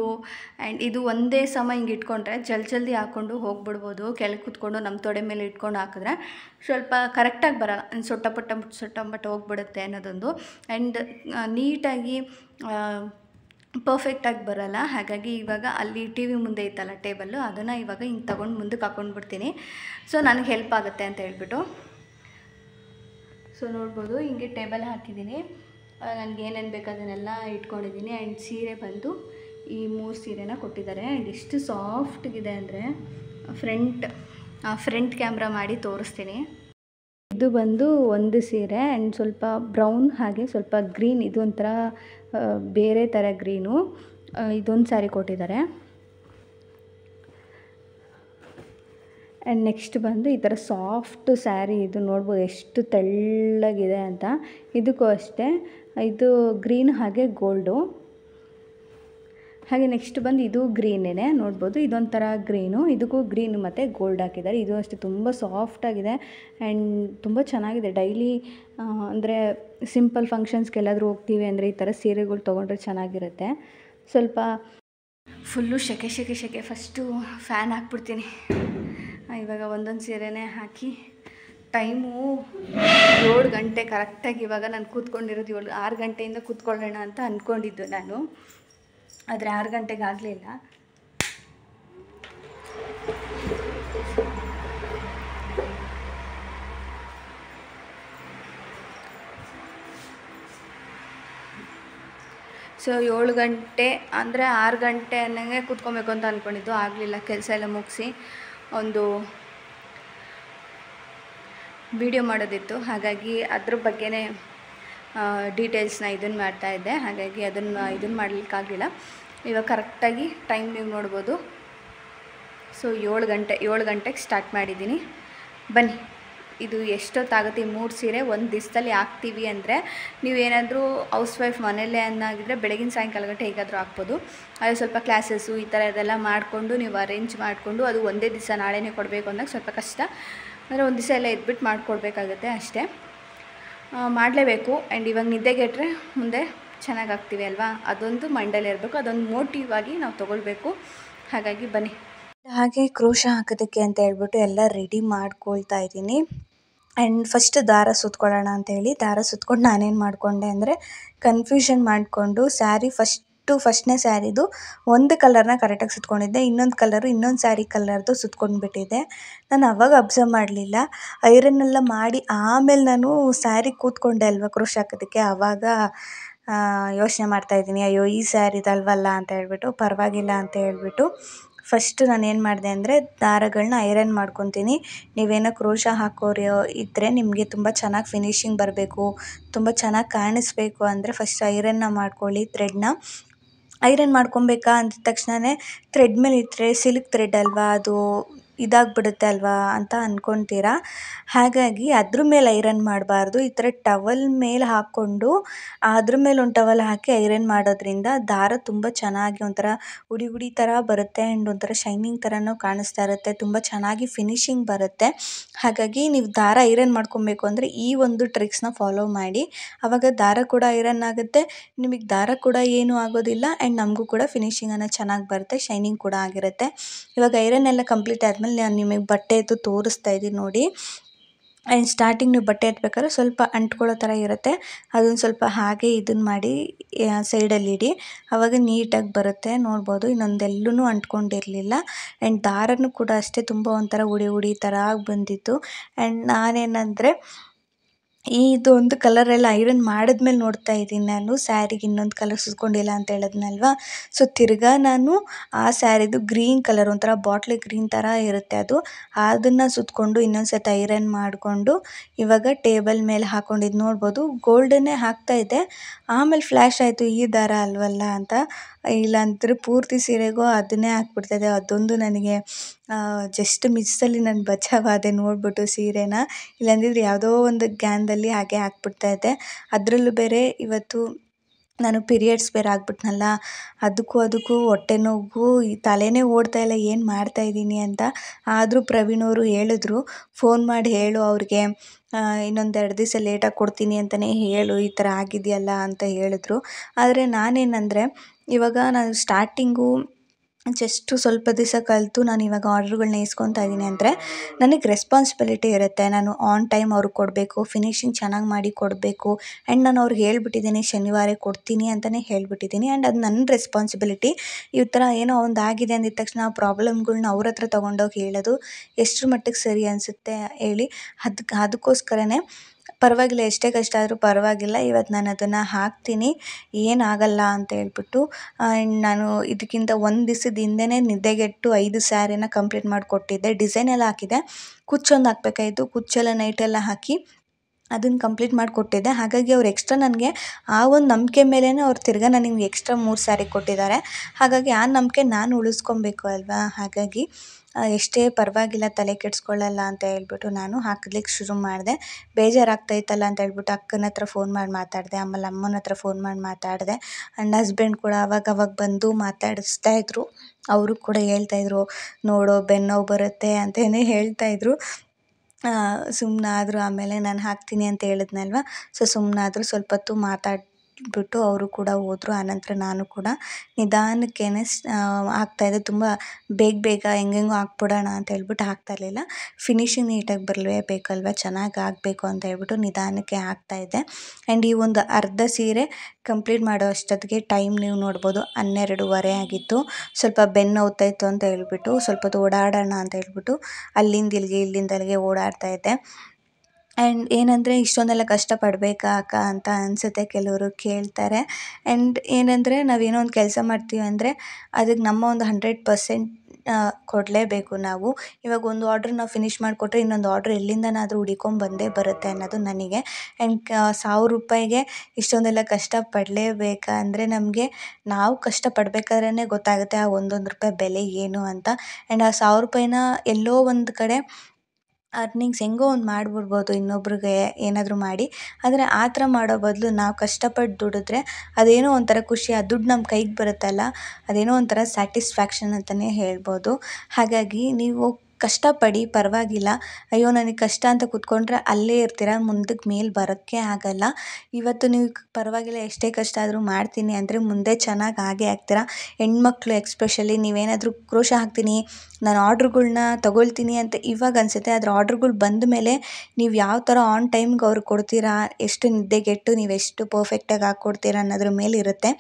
ಆ್ಯಂಡ್ ಇದು ಒಂದೇ ಸಮ ಹಿಂಗೆ ಇಟ್ಕೊಂಡ್ರೆ ಜಲ್ ಜಲ್ದಿ ಹಾಕ್ಕೊಂಡು ಹೋಗ್ಬಿಡ್ಬೋದು ಕೆಳಗೆ ಕೂತ್ಕೊಂಡು ನಮ್ಮ ತೊಡೆ ಮೇಲೆ ಇಟ್ಕೊಂಡು ಹಾಕಿದ್ರೆ ಸ್ವಲ್ಪ ಕರೆಕ್ಟಾಗಿ ಬರಲ್ಲ ಸೊಟ್ಟ ಸೊಟ್ಟಂಬಟ್ಟ ಹೋಗ್ಬಿಡುತ್ತೆ ಅನ್ನೋದೊಂದು ಆ್ಯಂಡ್ ನೀಟಾಗಿ ಪರ್ಫೆಕ್ಟಾಗಿ ಬರೋಲ್ಲ ಹಾಗಾಗಿ ಇವಾಗ ಅಲ್ಲಿ ಟಿ ವಿ ಮುಂದೆ ಇತ್ತಲ್ಲ ಟೇಬಲ್ಲು ಅದನ್ನು ಇವಾಗ ಹಿಂಗೆ ತೊಗೊಂಡು ಮುಂದಕ್ಕೆ ಬಿಡ್ತೀನಿ ಸೊ ನನಗೆ ಹೆಲ್ಪ್ ಆಗುತ್ತೆ ಅಂತ ಹೇಳ್ಬಿಟ್ಟು ಸೊ ನೋಡ್ಬೋದು ಹಿಂಗೆ ಟೇಬಲ್ ಹಾಕಿದ್ದೀನಿ ನನಗೆ ಏನೇನು ಬೇಕು ಅದನ್ನೆಲ್ಲ ಇಟ್ಕೊಂಡಿದ್ದೀನಿ ಆ್ಯಂಡ್ ಸೀರೆ ಬಂದು ಈ ಮೂರು ಸೀರೆನ ಕೊಟ್ಟಿದ್ದಾರೆ ಆ್ಯಂಡ್ ಎಷ್ಟು ಸಾಫ್ಟ್ಗಿದೆ ಅಂದರೆ ಫ್ರಂಟ್ ಫ್ರಂಟ್ ಕ್ಯಾಮ್ರಾ ಮಾಡಿ ತೋರಿಸ್ತೀನಿ ಇದು ಬಂದು ಒಂದು ಸೀರೆ ಆ್ಯಂಡ್ ಸ್ವಲ್ಪ ಬ್ರೌನ್ ಹಾಗೆ ಸ್ವಲ್ಪ ಗ್ರೀನ್ ಇದು ಒಂಥರ ಬೇರೆ ಥರ ಗ್ರೀನು ಇದೊಂದು ಸ್ಯಾರಿ ಕೊಟ್ಟಿದ್ದಾರೆ ಆ್ಯಂಡ್ ನೆಕ್ಸ್ಟ್ ಬಂದು ಈ ಥರ ಸಾಫ್ಟ್ ಸ್ಯಾರಿ ಇದು ನೋಡ್ಬೋದು ಎಷ್ಟು ತೆಳ್ಳಗಿದೆ ಅಂತ ಇದಕ್ಕೂ ಅಷ್ಟೇ ಇದು ಗ್ರೀನ್ ಹಾಗೆ ಗೋಲ್ಡು ಹಾಗೆ ನೆಕ್ಸ್ಟ್ ಬಂದು ಇದು ಗ್ರೀನೇ ನೋಡ್ಬೋದು ಇದೊಂಥರ ಗ್ರೀನು ಇದಕ್ಕೂ ಗ್ರೀನ್ ಮತ್ತು ಗೋಲ್ಡ್ ಹಾಕಿದ್ದಾರೆ ಇದು ಅಷ್ಟೇ ತುಂಬ ಸಾಫ್ಟಾಗಿದೆ ಆ್ಯಂಡ್ ತುಂಬ ಚೆನ್ನಾಗಿದೆ ಡೈಲಿ ಅಂದರೆ ಸಿಂಪಲ್ ಫಂಕ್ಷನ್ಸ್ಗೆಲ್ಲಾದರೂ ಹೋಗ್ತೀವಿ ಅಂದರೆ ಈ ಥರ ಸೀರೆಗಳು ತೊಗೊಂಡ್ರೆ ಚೆನ್ನಾಗಿರುತ್ತೆ ಸ್ವಲ್ಪ ಫುಲ್ಲು ಸೆಕೆ ಶೆಕೆ ಶೆಕೆ ಫಸ್ಟು ಫ್ಯಾನ್ ಹಾಕ್ಬಿಡ್ತೀನಿ ಇವಾಗ ಒಂದೊಂದು ಸೀರೆನೇ ಹಾಕಿ ಟೈಮು ಏಳು ಗಂಟೆ ಕರೆಕ್ಟಾಗಿ ಇವಾಗ ನಾನು ಕೂತ್ಕೊಂಡಿರೋದು ಏಳು ಆರು ಗಂಟೆಯಿಂದ ಕೂತ್ಕೊಳ್ಳೋಣ ಅಂತ ಅಂದ್ಕೊಂಡಿದ್ದು ನಾನು ಆದರೆ ಆರು ಗಂಟೆಗೆ ಆಗಲಿಲ್ಲ ಸೊ ಏಳು ಗಂಟೆ ಅಂದರೆ ಆರು ಗಂಟೆ ಅನ್ನಂಗೆ ಕೂತ್ಕೊಬೇಕು ಅಂತ ಅಂದ್ಕೊಂಡಿದ್ದು ಆಗಲಿಲ್ಲ ಕೆಲಸ ಎಲ್ಲ ಮುಗಿಸಿ ಒಂದು ವಿಡಿಯೋ ಮಾಡೋದಿತ್ತು ಹಾಗಾಗಿ ಅದ್ರ ಬಗ್ಗೆನೇ ಡೀಟೇಲ್ಸ್ನ ಇದನ್ನು ಮಾಡ್ತಾಯಿದ್ದೆ ಹಾಗಾಗಿ ಅದನ್ನು ಇದನ್ನು ಮಾಡಲಿಕ್ಕಾಗಲಿಲ್ಲ ಇವಾಗ ಕರೆಕ್ಟಾಗಿ ಟೈಮ್ ನೀವು ನೋಡ್ಬೋದು ಸೊ ಏಳು ಗಂಟೆ ಏಳು ಗಂಟೆಗೆ ಸ್ಟಾರ್ಟ್ ಮಾಡಿದ್ದೀನಿ ಬನ್ನಿ ಇದು ಎಷ್ಟೊತ್ತಾಗುತ್ತೆ ಈ ಮೂರು ಸೀರೆ ಒಂದು ದಿವಸದಲ್ಲಿ ಹಾಕ್ತೀವಿ ಅಂದರೆ ನೀವೇನಾದರೂ ಹೌಸ್ ವೈಫ್ ಮನೆಯಲ್ಲೇ ಅನ್ನಾಗಿದ್ದರೆ ಬೆಳಗಿನ ಸಾಯಂಕಾಲ ಗಂಟೆ ಹೇಗಾದರೂ ಹಾಕ್ಬೋದು ಅದು ಸ್ವಲ್ಪ ಕ್ಲಾಸಸ್ಸು ಈ ಥರ ಇದೆಲ್ಲ ಮಾಡಿಕೊಂಡು ನೀವು ಅರೇಂಜ್ ಮಾಡಿಕೊಂಡು ಅದು ಒಂದೇ ದಿವಸ ನಾಳೆನೇ ಕೊಡಬೇಕು ಅಂದಾಗ ಸ್ವಲ್ಪ ಕಷ್ಟ ಅಂದರೆ ಒಂದು ದಿವಸ ಎಲ್ಲ ಇದ್ಬಿಟ್ಟು ಮಾಡಿಕೊಡ್ಬೇಕಾಗತ್ತೆ ಅಷ್ಟೇ ಮಾಡಲೇಬೇಕು ಆ್ಯಂಡ್ ಇವಾಗ ನಿದ್ದೆಗೆಟ್ರೆ ಮುಂದೆ ಚೆನ್ನಾಗಿ ಆಗ್ತೀವಿ ಅಲ್ವಾ ಅದೊಂದು ಮೈಂಡಲ್ಲಿ ಇರಬೇಕು ಅದೊಂದು ಮೋಟಿವ್ ಆಗಿ ನಾವು ತೊಗೊಳ್ಬೇಕು ಹಾಗಾಗಿ ಬನ್ನಿ ಹಾಗೆ ಕ್ರೋಶ ಹಾಕೋದಕ್ಕೆ ಅಂತ ಹೇಳ್ಬಿಟ್ಟು ಎಲ್ಲ ರೆಡಿ ಮಾಡ್ಕೊಳ್ತಾ ಇದ್ದೀನಿ ಆ್ಯಂಡ್ ಫಸ್ಟ್ ದಾರ ಸುತ್ಕೊಳ್ಳೋಣ ಅಂತ ಹೇಳಿ ದಾರ ಸುತ್ಕೊಂಡು ನಾನೇನು ಮಾಡಿಕೊಂಡೆ ಅಂದರೆ ಕನ್ಫ್ಯೂಷನ್ ಮಾಡಿಕೊಂಡು ಸ್ಯಾರಿ ಫಸ್ಟ್ ಫಸ್ಟು ಫಸ್ಟ್ನೇ ಸ್ಯಾರಿದು ಒಂದು ಕಲರನ್ನ ಕರೆಕ್ಟಾಗಿ ಸುತ್ಕೊಂಡಿದ್ದೆ ಇನ್ನೊಂದು ಕಲರು ಇನ್ನೊಂದು ಸ್ಯಾರಿ ಕಲರ್ದು ಸುತ್ಕೊಂಡ್ಬಿಟ್ಟಿದ್ದೆ ನಾನು ಅವಾಗ ಅಬ್ಸರ್ವ್ ಮಾಡಲಿಲ್ಲ ಐರನ್ನೆಲ್ಲ ಮಾಡಿ ಆಮೇಲೆ ನಾನು ಸ್ಯಾರಿ ಕೂತ್ಕೊಂಡೆ ಅಲ್ವಾ ಕ್ರೋಶ್ ಹಾಕೋದಕ್ಕೆ ಆವಾಗ ಯೋಚನೆ ಮಾಡ್ತಾ ಇದ್ದೀನಿ ಅಯ್ಯೋ ಈ ಸ್ಯಾರಿದಲ್ವಲ್ಲ ಅಂತ ಹೇಳ್ಬಿಟ್ಟು ಪರವಾಗಿಲ್ಲ ಅಂತ ಹೇಳ್ಬಿಟ್ಟು ಫಸ್ಟ್ ನಾನು ಏನು ಮಾಡಿದೆ ಅಂದರೆ ದಾರಗಳನ್ನ ಐರನ್ ಮಾಡ್ಕೊತೀನಿ ನೀವೇನೋ ಕ್ರೋಶ ಹಾಕೋರು ಇದ್ದರೆ ನಿಮಗೆ ತುಂಬ ಚೆನ್ನಾಗಿ ಫಿನಿಶಿಂಗ್ ಬರಬೇಕು ತುಂಬ ಚೆನ್ನಾಗಿ ಕಾಣಿಸ್ಬೇಕು ಅಂದರೆ ಫಸ್ಟ್ ಐರನ್ನ ಮಾಡ್ಕೊಳ್ಳಿ ಥ್ರೆಡ್ನ ಐರನ್ ಮಾಡ್ಕೊಬೇಕಾ ಅಂದ ತಕ್ಷಣನೇ ಥ್ರೆಡ್ ಮೇಲೆ ಇಟ್ಟರೆ ಸಿಲ್ಕ್ ಥ್ರೆಡ್ ಅಲ್ವಾ ಅದು ಇದಾಗಿಬಿಡುತ್ತೆ ಅಲ್ವಾ ಅಂತ ಅಂದ್ಕೊತೀರಾ ಹಾಗಾಗಿ ಅದ್ರ ಮೇಲೆ ಐರನ್ ಮಾಡಬಾರ್ದು ಈ ಥರ ಟವಲ್ ಮೇಲೆ ಹಾಕ್ಕೊಂಡು ಅದ್ರ ಮೇಲೆ ಒಂದು ಟವಲ್ ಹಾಕಿ ಐರನ್ ಮಾಡೋದ್ರಿಂದ ದಾರ ತುಂಬ ಚೆನ್ನಾಗಿ ಒಂಥರ ಉಡಿ ಉಡಿ ಥರ ಬರುತ್ತೆ ಆ್ಯಂಡ್ ಒಂಥರ ಶೈನಿಂಗ್ ಥರನೂ ಕಾಣಿಸ್ತಾ ಇರುತ್ತೆ ತುಂಬ ಚೆನ್ನಾಗಿ ಫಿನಿಶಿಂಗ್ ಬರುತ್ತೆ ಹಾಗಾಗಿ ನೀವು ದಾರ ಐರನ್ ಮಾಡ್ಕೊಬೇಕು ಅಂದರೆ ಈ ಒಂದು ಟ್ರಿಕ್ಸ್ನ ಫಾಲೋ ಮಾಡಿ ಆವಾಗ ದಾರ ಕೂಡ ಐರನ್ ಆಗುತ್ತೆ ನಿಮಗೆ ದಾರ ಕೂಡ ಏನೂ ಆಗೋದಿಲ್ಲ ಆ್ಯಂಡ್ ನಮಗೂ ಕೂಡ ಫಿನಿಶಿಂಗನ್ನು ಚೆನ್ನಾಗಿ ಬರುತ್ತೆ ಶೈನಿಂಗ್ ಕೂಡ ಆಗಿರುತ್ತೆ ಇವಾಗ ಐರನ್ ಎಲ್ಲ ಕಂಪ್ಲೀಟ್ ಆದಮೇಲೆ ಆಮೇಲೆ ನಾನು ನಿಮಗೆ ಬಟ್ಟೆಯದ್ದು ತೋರಿಸ್ತಾ ಇದ್ದೀನಿ ನೋಡಿ ಆ್ಯಂಡ್ ಸ್ಟಾರ್ಟಿಂಗ್ ನೀವು ಬಟ್ಟೆ ಎತ್ಬೇಕಾದ್ರೆ ಸ್ವಲ್ಪ ಅಂಟ್ಕೊಳ್ಳೋ ಥರ ಇರುತ್ತೆ ಅದನ್ನು ಸ್ವಲ್ಪ ಹಾಗೆ ಇದನ್ನು ಮಾಡಿ ಸೈಡಲ್ಲಿ ಇಡಿ ಆವಾಗ ನೀಟಾಗಿ ಬರುತ್ತೆ ನೋಡ್ಬೋದು ಇನ್ನೊಂದೆಲ್ಲೂ ಅಂಟ್ಕೊಂಡಿರಲಿಲ್ಲ ಆ್ಯಂಡ್ ದಾರನೂ ಕೂಡ ಅಷ್ಟೇ ತುಂಬ ಒಂಥರ ಉಡಿ ಉಡಿ ಥರ ಆಗಿ ಬಂದಿತ್ತು ಆ್ಯಂಡ್ ನಾನೇನಂದರೆ ಇದೊಂದು ಕಲರೆಲ್ಲ ಐರನ್ ಮಾಡಿದ್ಮೇಲೆ ನೋಡ್ತಾ ಇದ್ದೀನಿ ನಾನು ಸ್ಯಾರಿಗೆ ಇನ್ನೊಂದು ಕಲರ್ ಸುತ್ಕೊಂಡಿಲ್ಲ ಅಂತ ಹೇಳಿದ್ನಲ್ವ ಸೊ ತಿರ್ಗಾ ನಾನು ಆ ಸ್ಯಾರಿದು ಗ್ರೀನ್ ಕಲರ್ ಒಂಥರ ಬಾಟ್ಲಿ ಗ್ರೀನ್ ಥರ ಇರುತ್ತೆ ಅದು ಅದನ್ನು ಸುತ್ಕೊಂಡು ಇನ್ನೊಂದು ಸತಿ ಐರನ್ ಮಾಡಿಕೊಂಡು ಇವಾಗ ಟೇಬಲ್ ಮೇಲೆ ಹಾಕೊಂಡಿದ್ದು ನೋಡ್ಬೋದು ಗೋಲ್ಡನ್ನೇ ಹಾಕ್ತಾ ಇದೆ ಆಮೇಲೆ ಫ್ಲ್ಯಾಶ್ ಆಯಿತು ಈ ದಾರ ಅಲ್ವಲ್ಲ ಅಂತ ಇಲ್ಲಾಂದ್ರೆ ಪೂರ್ತಿ ಸೀರೆಗೂ ಅದನ್ನೇ ಹಾಕ್ಬಿಡ್ತಾಯಿದ್ದೆ ಅದೊಂದು ನನಗೆ ಜಸ್ಟ್ ಮಿಸ್ಸಲ್ಲಿ ನಾನು ಬಚಾವಾದೆ ನೋಡಿಬಿಟ್ಟು ಸೀರೆನ ಇಲ್ಲಂದಿದ್ರೆ ಯಾವುದೋ ಒಂದು ಗ್ಯಾನ್ದಲ್ಲಿ ಹಾಗೆ ಹಾಕ್ಬಿಡ್ತಾಯಿದ್ದೆ ಅದರಲ್ಲೂ ಬೇರೆ ಇವತ್ತು ನಾನು ಪಿರಿಯಡ್ಸ್ ಬೇರೆ ಆಗ್ಬಿಟ್ನಲ್ಲ ಅದಕ್ಕೂ ಅದಕ್ಕೂ ಹೊಟ್ಟೆ ನೋವು ಈ ಓಡ್ತಾ ಇಲ್ಲ ಏನು ಮಾಡ್ತಾಯಿದ್ದೀನಿ ಅಂತ ಆದರೂ ಪ್ರವೀಣ್ ಅವರು ಹೇಳಿದ್ರು ಫೋನ್ ಮಾಡಿ ಹೇಳು ಅವ್ರಿಗೆ ಇನ್ನೊಂದೆರಡು ದಿವಸ ಲೇಟಾಗಿ ಕೊಡ್ತೀನಿ ಅಂತಲೇ ಹೇಳು ಈ ಥರ ಆಗಿದೆಯಲ್ಲ ಅಂತ ಹೇಳಿದ್ರು ಆದರೆ ನಾನೇನಂದರೆ ಇವಾಗ ನಾನು ಸ್ಟಾರ್ಟಿಂಗು ಜಸ್ಟು ಸ್ವಲ್ಪ ದಿವಸ ಕಲಿತು ನಾನು ಇವಾಗ ಆರ್ಡ್ರುಗಳನ್ನ ಇಸ್ಕೊತಾ ಇದ್ದೀನಿ ಅಂದರೆ ನನಗೆ ರೆಸ್ಪಾನ್ಸಿಬಿಲಿಟಿ ಇರುತ್ತೆ ನಾನು ಆನ್ ಟೈಮ್ ಅವ್ರಿಗೆ ಕೊಡಬೇಕು ಫಿನಿಷಿಂಗ್ ಚೆನ್ನಾಗಿ ಮಾಡಿ ಕೊಡಬೇಕು ಆ್ಯಂಡ್ ನಾನು ಅವ್ರಿಗೆ ಹೇಳ್ಬಿಟ್ಟಿದ್ದೀನಿ ಶನಿವಾರ ಕೊಡ್ತೀನಿ ಅಂತಲೇ ಹೇಳ್ಬಿಟ್ಟಿದ್ದೀನಿ ಆ್ಯಂಡ್ ಅದು ನನ್ನ ರೆಸ್ಪಾನ್ಸಿಬಿಲಿಟಿ ಈ ಥರ ಏನೋ ಒಂದು ಆಗಿದೆ ಅಂದಿದ್ದ ತಕ್ಷಣ ಆ ಪ್ರಾಬ್ಲಮ್ಗಳನ್ನ ಅವ್ರ ಹತ್ರ ತೊಗೊಂಡೋಗಿ ಹೇಳೋದು ಎಷ್ಟರ ಮಟ್ಟಿಗೆ ಸರಿ ಅನಿಸುತ್ತೆ ಹೇಳಿ ಅದಕ್ಕೆ ಅದಕ್ಕೋಸ್ಕರನೇ ಪರವಾಗಿಲ್ಲ ಎಷ್ಟೇ ಕಷ್ಟ ಆದರೂ ಪರವಾಗಿಲ್ಲ ಇವತ್ತು ನಾನು ಅದನ್ನು ಹಾಕ್ತೀನಿ ಏನಾಗಲ್ಲ ಅಂತ ಹೇಳ್ಬಿಟ್ಟು ಆ್ಯಂಡ್ ನಾನು ಇದಕ್ಕಿಂತ ಒಂದು ದಿವ್ಸದ ಹಿಂದೆಯೇ ನಿದ್ದೆಗೆಟ್ಟು ಐದು ಸ್ಯಾರಿನ ಕಂಪ್ಲೀಟ್ ಮಾಡಿಕೊಟ್ಟಿದ್ದೆ ಡಿಸೈನೆಲ್ಲ ಹಾಕಿದ್ದೆ ಕುಚ್ಚೊಂದು ಹಾಕ್ಬೇಕಾಯ್ತು ಕುಚ್ಚೆಲ್ಲ ನೈಟೆಲ್ಲ ಹಾಕಿ ಅದನ್ನು ಕಂಪ್ಲೀಟ್ ಮಾಡಿಕೊಟ್ಟಿದ್ದೆ ಹಾಗಾಗಿ ಅವ್ರು ಎಕ್ಸ್ಟ್ರಾ ನನಗೆ ಆ ಒಂದು ನಂಬಿಕೆ ಮೇಲೇ ಅವ್ರು ನಾನು ನನಗೆ ಎಕ್ಸ್ಟ್ರಾ ಮೂರು ಸ್ಯಾರಿ ಕೊಟ್ಟಿದ್ದಾರೆ ಹಾಗಾಗಿ ಆ ನಂಬಿಕೆ ನಾನು ಉಳಿಸ್ಕೊಬೇಕು ಅಲ್ವಾ ಹಾಗಾಗಿ ಎಷ್ಟೇ ಪರವಾಗಿಲ್ಲ ತಲೆ ಕೆಡಿಸ್ಕೊಳ್ಳಲ್ಲ ಅಂತ ಹೇಳ್ಬಿಟ್ಟು ನಾನು ಹಾಕಲಿಕ್ಕೆ ಶುರು ಮಾಡಿದೆ ಬೇಜಾರಾಗ್ತೈತಲ್ಲ ಅಂತ ಹೇಳ್ಬಿಟ್ಟು ಅಕ್ಕನ ಹತ್ರ ಫೋನ್ ಮಾಡಿ ಮಾತಾಡಿದೆ ಆಮೇಲೆ ಅಮ್ಮನ ಹತ್ರ ಫೋನ್ ಮಾಡಿ ಮಾತಾಡಿದೆ ಆ್ಯಂಡ್ ಹಸ್ಬೆಂಡ್ ಕೂಡ ಅವಾಗ ಅವಾಗ ಬಂದು ಮಾತಾಡಿಸ್ತಾ ಇದ್ದರು ಅವರು ಕೂಡ ಹೇಳ್ತಾಯಿದ್ರು ನೋಡೋ ಬೆನ್ನೋ ಬರುತ್ತೆ ಅಂತಲೇ ಹೇಳ್ತಾಯಿದ್ರು ಸುಮ್ಮನಾದ್ರು ಆಮೇಲೆ ನಾನು ಹಾಕ್ತೀನಿ ಅಂತ ಹೇಳಿದ್ನಲ್ವ ಸೊ ಸುಮ್ಮನಾದ್ರು ಸ್ವಲ್ಪೊತ್ತು ಮಾತಾಡಿ ಬಿಟ್ಟು ಅವರು ಕೂಡ ಹೋದ್ರು ಆನಂತರ ನಾನು ಕೂಡ ನಿಧಾನಕ್ಕೇನೆ ಸ್ ಇದೆ ತುಂಬ ಬೇಗ ಬೇಗ ಹೆಂಗೆಂಗೋ ಹಾಕ್ಬಿಡೋಣ ಅಂತ ಹೇಳ್ಬಿಟ್ಟು ಇರಲಿಲ್ಲ ಫಿನಿಷಿಂಗ್ ನೀಟಾಗಿ ಬೇಕಲ್ವ ಚೆನ್ನಾಗಿ ಆಗಬೇಕು ಅಂತ ಹೇಳ್ಬಿಟ್ಟು ನಿಧಾನಕ್ಕೆ ಹಾಕ್ತಾಯಿದ್ದೆ ಆ್ಯಂಡ್ ಈ ಒಂದು ಅರ್ಧ ಸೀರೆ ಕಂಪ್ಲೀಟ್ ಮಾಡೋ ಅಷ್ಟೊತ್ತಿಗೆ ಟೈಮ್ ನೀವು ನೋಡ್ಬೋದು ಹನ್ನೆರಡೂವರೆ ಆಗಿತ್ತು ಸ್ವಲ್ಪ ಬೆನ್ನು ನೋವ್ತಾ ಇತ್ತು ಅಂತ ಹೇಳ್ಬಿಟ್ಟು ಸ್ವಲ್ಪ ಓಡಾಡೋಣ ಅಂತ ಹೇಳ್ಬಿಟ್ಟು ಅಲ್ಲಿಂದ ಇಲ್ಲಿಗೆ ಇಲ್ಲಿಂದ ಅಲ್ಲಿಗೆ ಓಡಾಡ್ತಾ ಇದ್ದೆ ಆ್ಯಂಡ್ ಏನಂದರೆ ಇಷ್ಟೊಂದೆಲ್ಲ ಕಷ್ಟ ಪಡಬೇಕಾ ಅಕ್ಕ ಅಂತ ಅನಿಸುತ್ತೆ ಕೆಲವರು ಕೇಳ್ತಾರೆ ಆ್ಯಂಡ್ ಏನಂದರೆ ನಾವೇನೋ ಒಂದು ಕೆಲಸ ಮಾಡ್ತೀವಿ ಅಂದರೆ ಅದಕ್ಕೆ ನಮ್ಮ ಒಂದು ಹಂಡ್ರೆಡ್ ಪರ್ಸೆಂಟ್ ಕೊಡಲೇಬೇಕು ನಾವು ಇವಾಗ ಒಂದು ಆರ್ಡ್ರ್ ನಾವು ಫಿನಿಶ್ ಮಾಡಿಕೊಟ್ರೆ ಇನ್ನೊಂದು ಆರ್ಡ್ರ್ ಎಲ್ಲಿಂದನಾದರೂ ಹುಡಿಕೊಂಡು ಬಂದೇ ಬರುತ್ತೆ ಅನ್ನೋದು ನನಗೆ ಆ್ಯಂಡ್ ಸಾವಿರ ರೂಪಾಯಿಗೆ ಇಷ್ಟೊಂದೆಲ್ಲ ಕಷ್ಟ ಪಡಲೇಬೇಕಾ ಅಂದರೆ ನಮಗೆ ನಾವು ಕಷ್ಟ ಗೊತ್ತಾಗುತ್ತೆ ಆ ಒಂದೊಂದು ರೂಪಾಯಿ ಬೆಲೆ ಏನು ಅಂತ ಆ್ಯಂಡ್ ಆ ಸಾವಿರ ರೂಪಾಯಿನ ಎಲ್ಲೋ ಒಂದು ಕಡೆ ಅರ್ನಿಂಗ್ಸ್ ಹೆಂಗೋ ಒಂದು ಮಾಡ್ಬಿಡ್ಬೋದು ಇನ್ನೊಬ್ರಿಗೆ ಏನಾದರೂ ಮಾಡಿ ಆದರೆ ಆ ಥರ ಮಾಡೋ ಬದಲು ನಾವು ಕಷ್ಟಪಟ್ಟು ದುಡಿದ್ರೆ ಅದೇನೋ ಒಂಥರ ಖುಷಿ ಆ ದುಡ್ಡು ನಮ್ಮ ಕೈಗೆ ಬರುತ್ತಲ್ಲ ಅದೇನೋ ಒಂಥರ ಸ್ಯಾಟಿಸ್ಫ್ಯಾಕ್ಷನ್ ಅಂತಲೇ ಹೇಳ್ಬೋದು ಹಾಗಾಗಿ ನೀವು ಕಷ್ಟಪಡಿ ಪರವಾಗಿಲ್ಲ ಅಯ್ಯೋ ನನಗೆ ಕಷ್ಟ ಅಂತ ಕೂತ್ಕೊಂಡ್ರೆ ಅಲ್ಲೇ ಇರ್ತೀರ ಮುಂದಕ್ಕೆ ಮೇಲೆ ಬರೋಕ್ಕೆ ಆಗಲ್ಲ ಇವತ್ತು ನೀವು ಪರವಾಗಿಲ್ಲ ಎಷ್ಟೇ ಕಷ್ಟ ಆದರೂ ಮಾಡ್ತೀನಿ ಅಂದರೆ ಮುಂದೆ ಚೆನ್ನಾಗಿ ಹಾಗೆ ಆಗ್ತೀರ ಹೆಣ್ಮಕ್ಳು ಎಕ್ಸ್ಪೆಷಲಿ ನೀವೇನಾದರೂ ಕ್ರೋಶ ಹಾಕ್ತೀನಿ ನಾನು ಆರ್ಡ್ರುಗಳ್ನ ತೊಗೊಳ್ತೀನಿ ಅಂತ ಇವಾಗ ಅನಿಸುತ್ತೆ ಆದರೆ ಆರ್ಡ್ರುಗಳು ಬಂದ ಮೇಲೆ ನೀವು ಯಾವ ಥರ ಆನ್ ಟೈಮ್ಗೆ ಅವ್ರಿಗೆ ಕೊಡ್ತೀರಾ ಎಷ್ಟು ನಿದ್ದೆಗೆಟ್ಟು ನೀವು ಎಷ್ಟು ಪರ್ಫೆಕ್ಟಾಗಿ ಹಾಕ್ಕೊಡ್ತೀರ ಅನ್ನೋದ್ರ ಮೇಲೆ ಇರುತ್ತೆ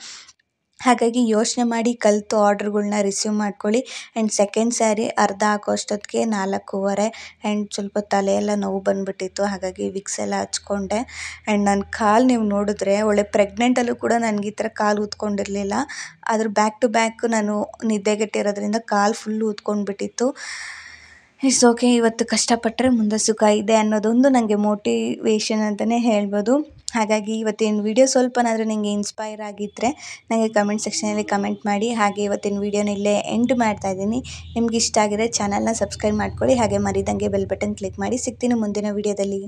ಹಾಗಾಗಿ ಯೋಚನೆ ಮಾಡಿ ಕಲಿತು ಆರ್ಡ್ರ್ಗಳ್ನ ರಿಸೀವ್ ಮಾಡ್ಕೊಳ್ಳಿ ಆ್ಯಂಡ್ ಸೆಕೆಂಡ್ ಸ್ಯಾರಿ ಅರ್ಧ ಹಾಕೋ ಅಷ್ಟೊತ್ತಿಗೆ ನಾಲ್ಕೂವರೆ ಆ್ಯಂಡ್ ಸ್ವಲ್ಪ ತಲೆಯೆಲ್ಲ ನೋವು ಬಂದುಬಿಟ್ಟಿತ್ತು ಹಾಗಾಗಿ ವಿಕ್ಸ್ ಎಲ್ಲ ಹಚ್ಕೊಂಡೆ ಆ್ಯಂಡ್ ನನ್ನ ಕಾಲು ನೀವು ನೋಡಿದ್ರೆ ಒಳ್ಳೆ ಪ್ರೆಗ್ನೆಂಟಲ್ಲೂ ಕೂಡ ನನಗೆ ಈ ಥರ ಕಾಲು ಊದ್ಕೊಂಡಿರಲಿಲ್ಲ ಆದರೂ ಬ್ಯಾಕ್ ಟು ಬ್ಯಾಕ್ ನಾನು ನಿದ್ದೆಗೆಟ್ಟಿರೋದ್ರಿಂದ ಕಾಲು ಫುಲ್ ಊದ್ಕೊಂಡ್ಬಿಟ್ಟಿತ್ತು ಇಟ್ಸ್ ಓಕೆ ಇವತ್ತು ಕಷ್ಟಪಟ್ಟರೆ ಮುಂದೆ ಸುಖ ಇದೆ ಅನ್ನೋದೊಂದು ನನಗೆ ಮೋಟಿವೇಶನ್ ಅಂತಲೇ ಹೇಳ್ಬೋದು ಹಾಗಾಗಿ ಇವತ್ತಿನ ವೀಡಿಯೋ ಸ್ವಲ್ಪನಾದರೂ ನಿಮಗೆ ಇನ್ಸ್ಪೈರ್ ಆಗಿದ್ದರೆ ನನಗೆ ಕಮೆಂಟ್ ಸೆಕ್ಷನಲ್ಲಿ ಕಮೆಂಟ್ ಮಾಡಿ ಹಾಗೆ ಇವತ್ತಿನ ವೀಡಿಯೋನ ಇಲ್ಲೇ ಎಂಡ್ ಮಾಡ್ತಾ ಇದ್ದೀನಿ ನಿಮ್ಗೆ ಇಷ್ಟ ಆಗಿದ್ರೆ ಚಾನಲ್ನ ಸಬ್ಸ್ಕ್ರೈಬ್ ಮಾಡ್ಕೊಳ್ಳಿ ಹಾಗೆ ಮರಿದಂಗೆ ಬೆಲ್ ಬಟನ್ ಕ್ಲಿಕ್ ಮಾಡಿ ಸಿಗ್ತೀನಿ ಮುಂದಿನ ವೀಡಿಯೋದಲ್ಲಿ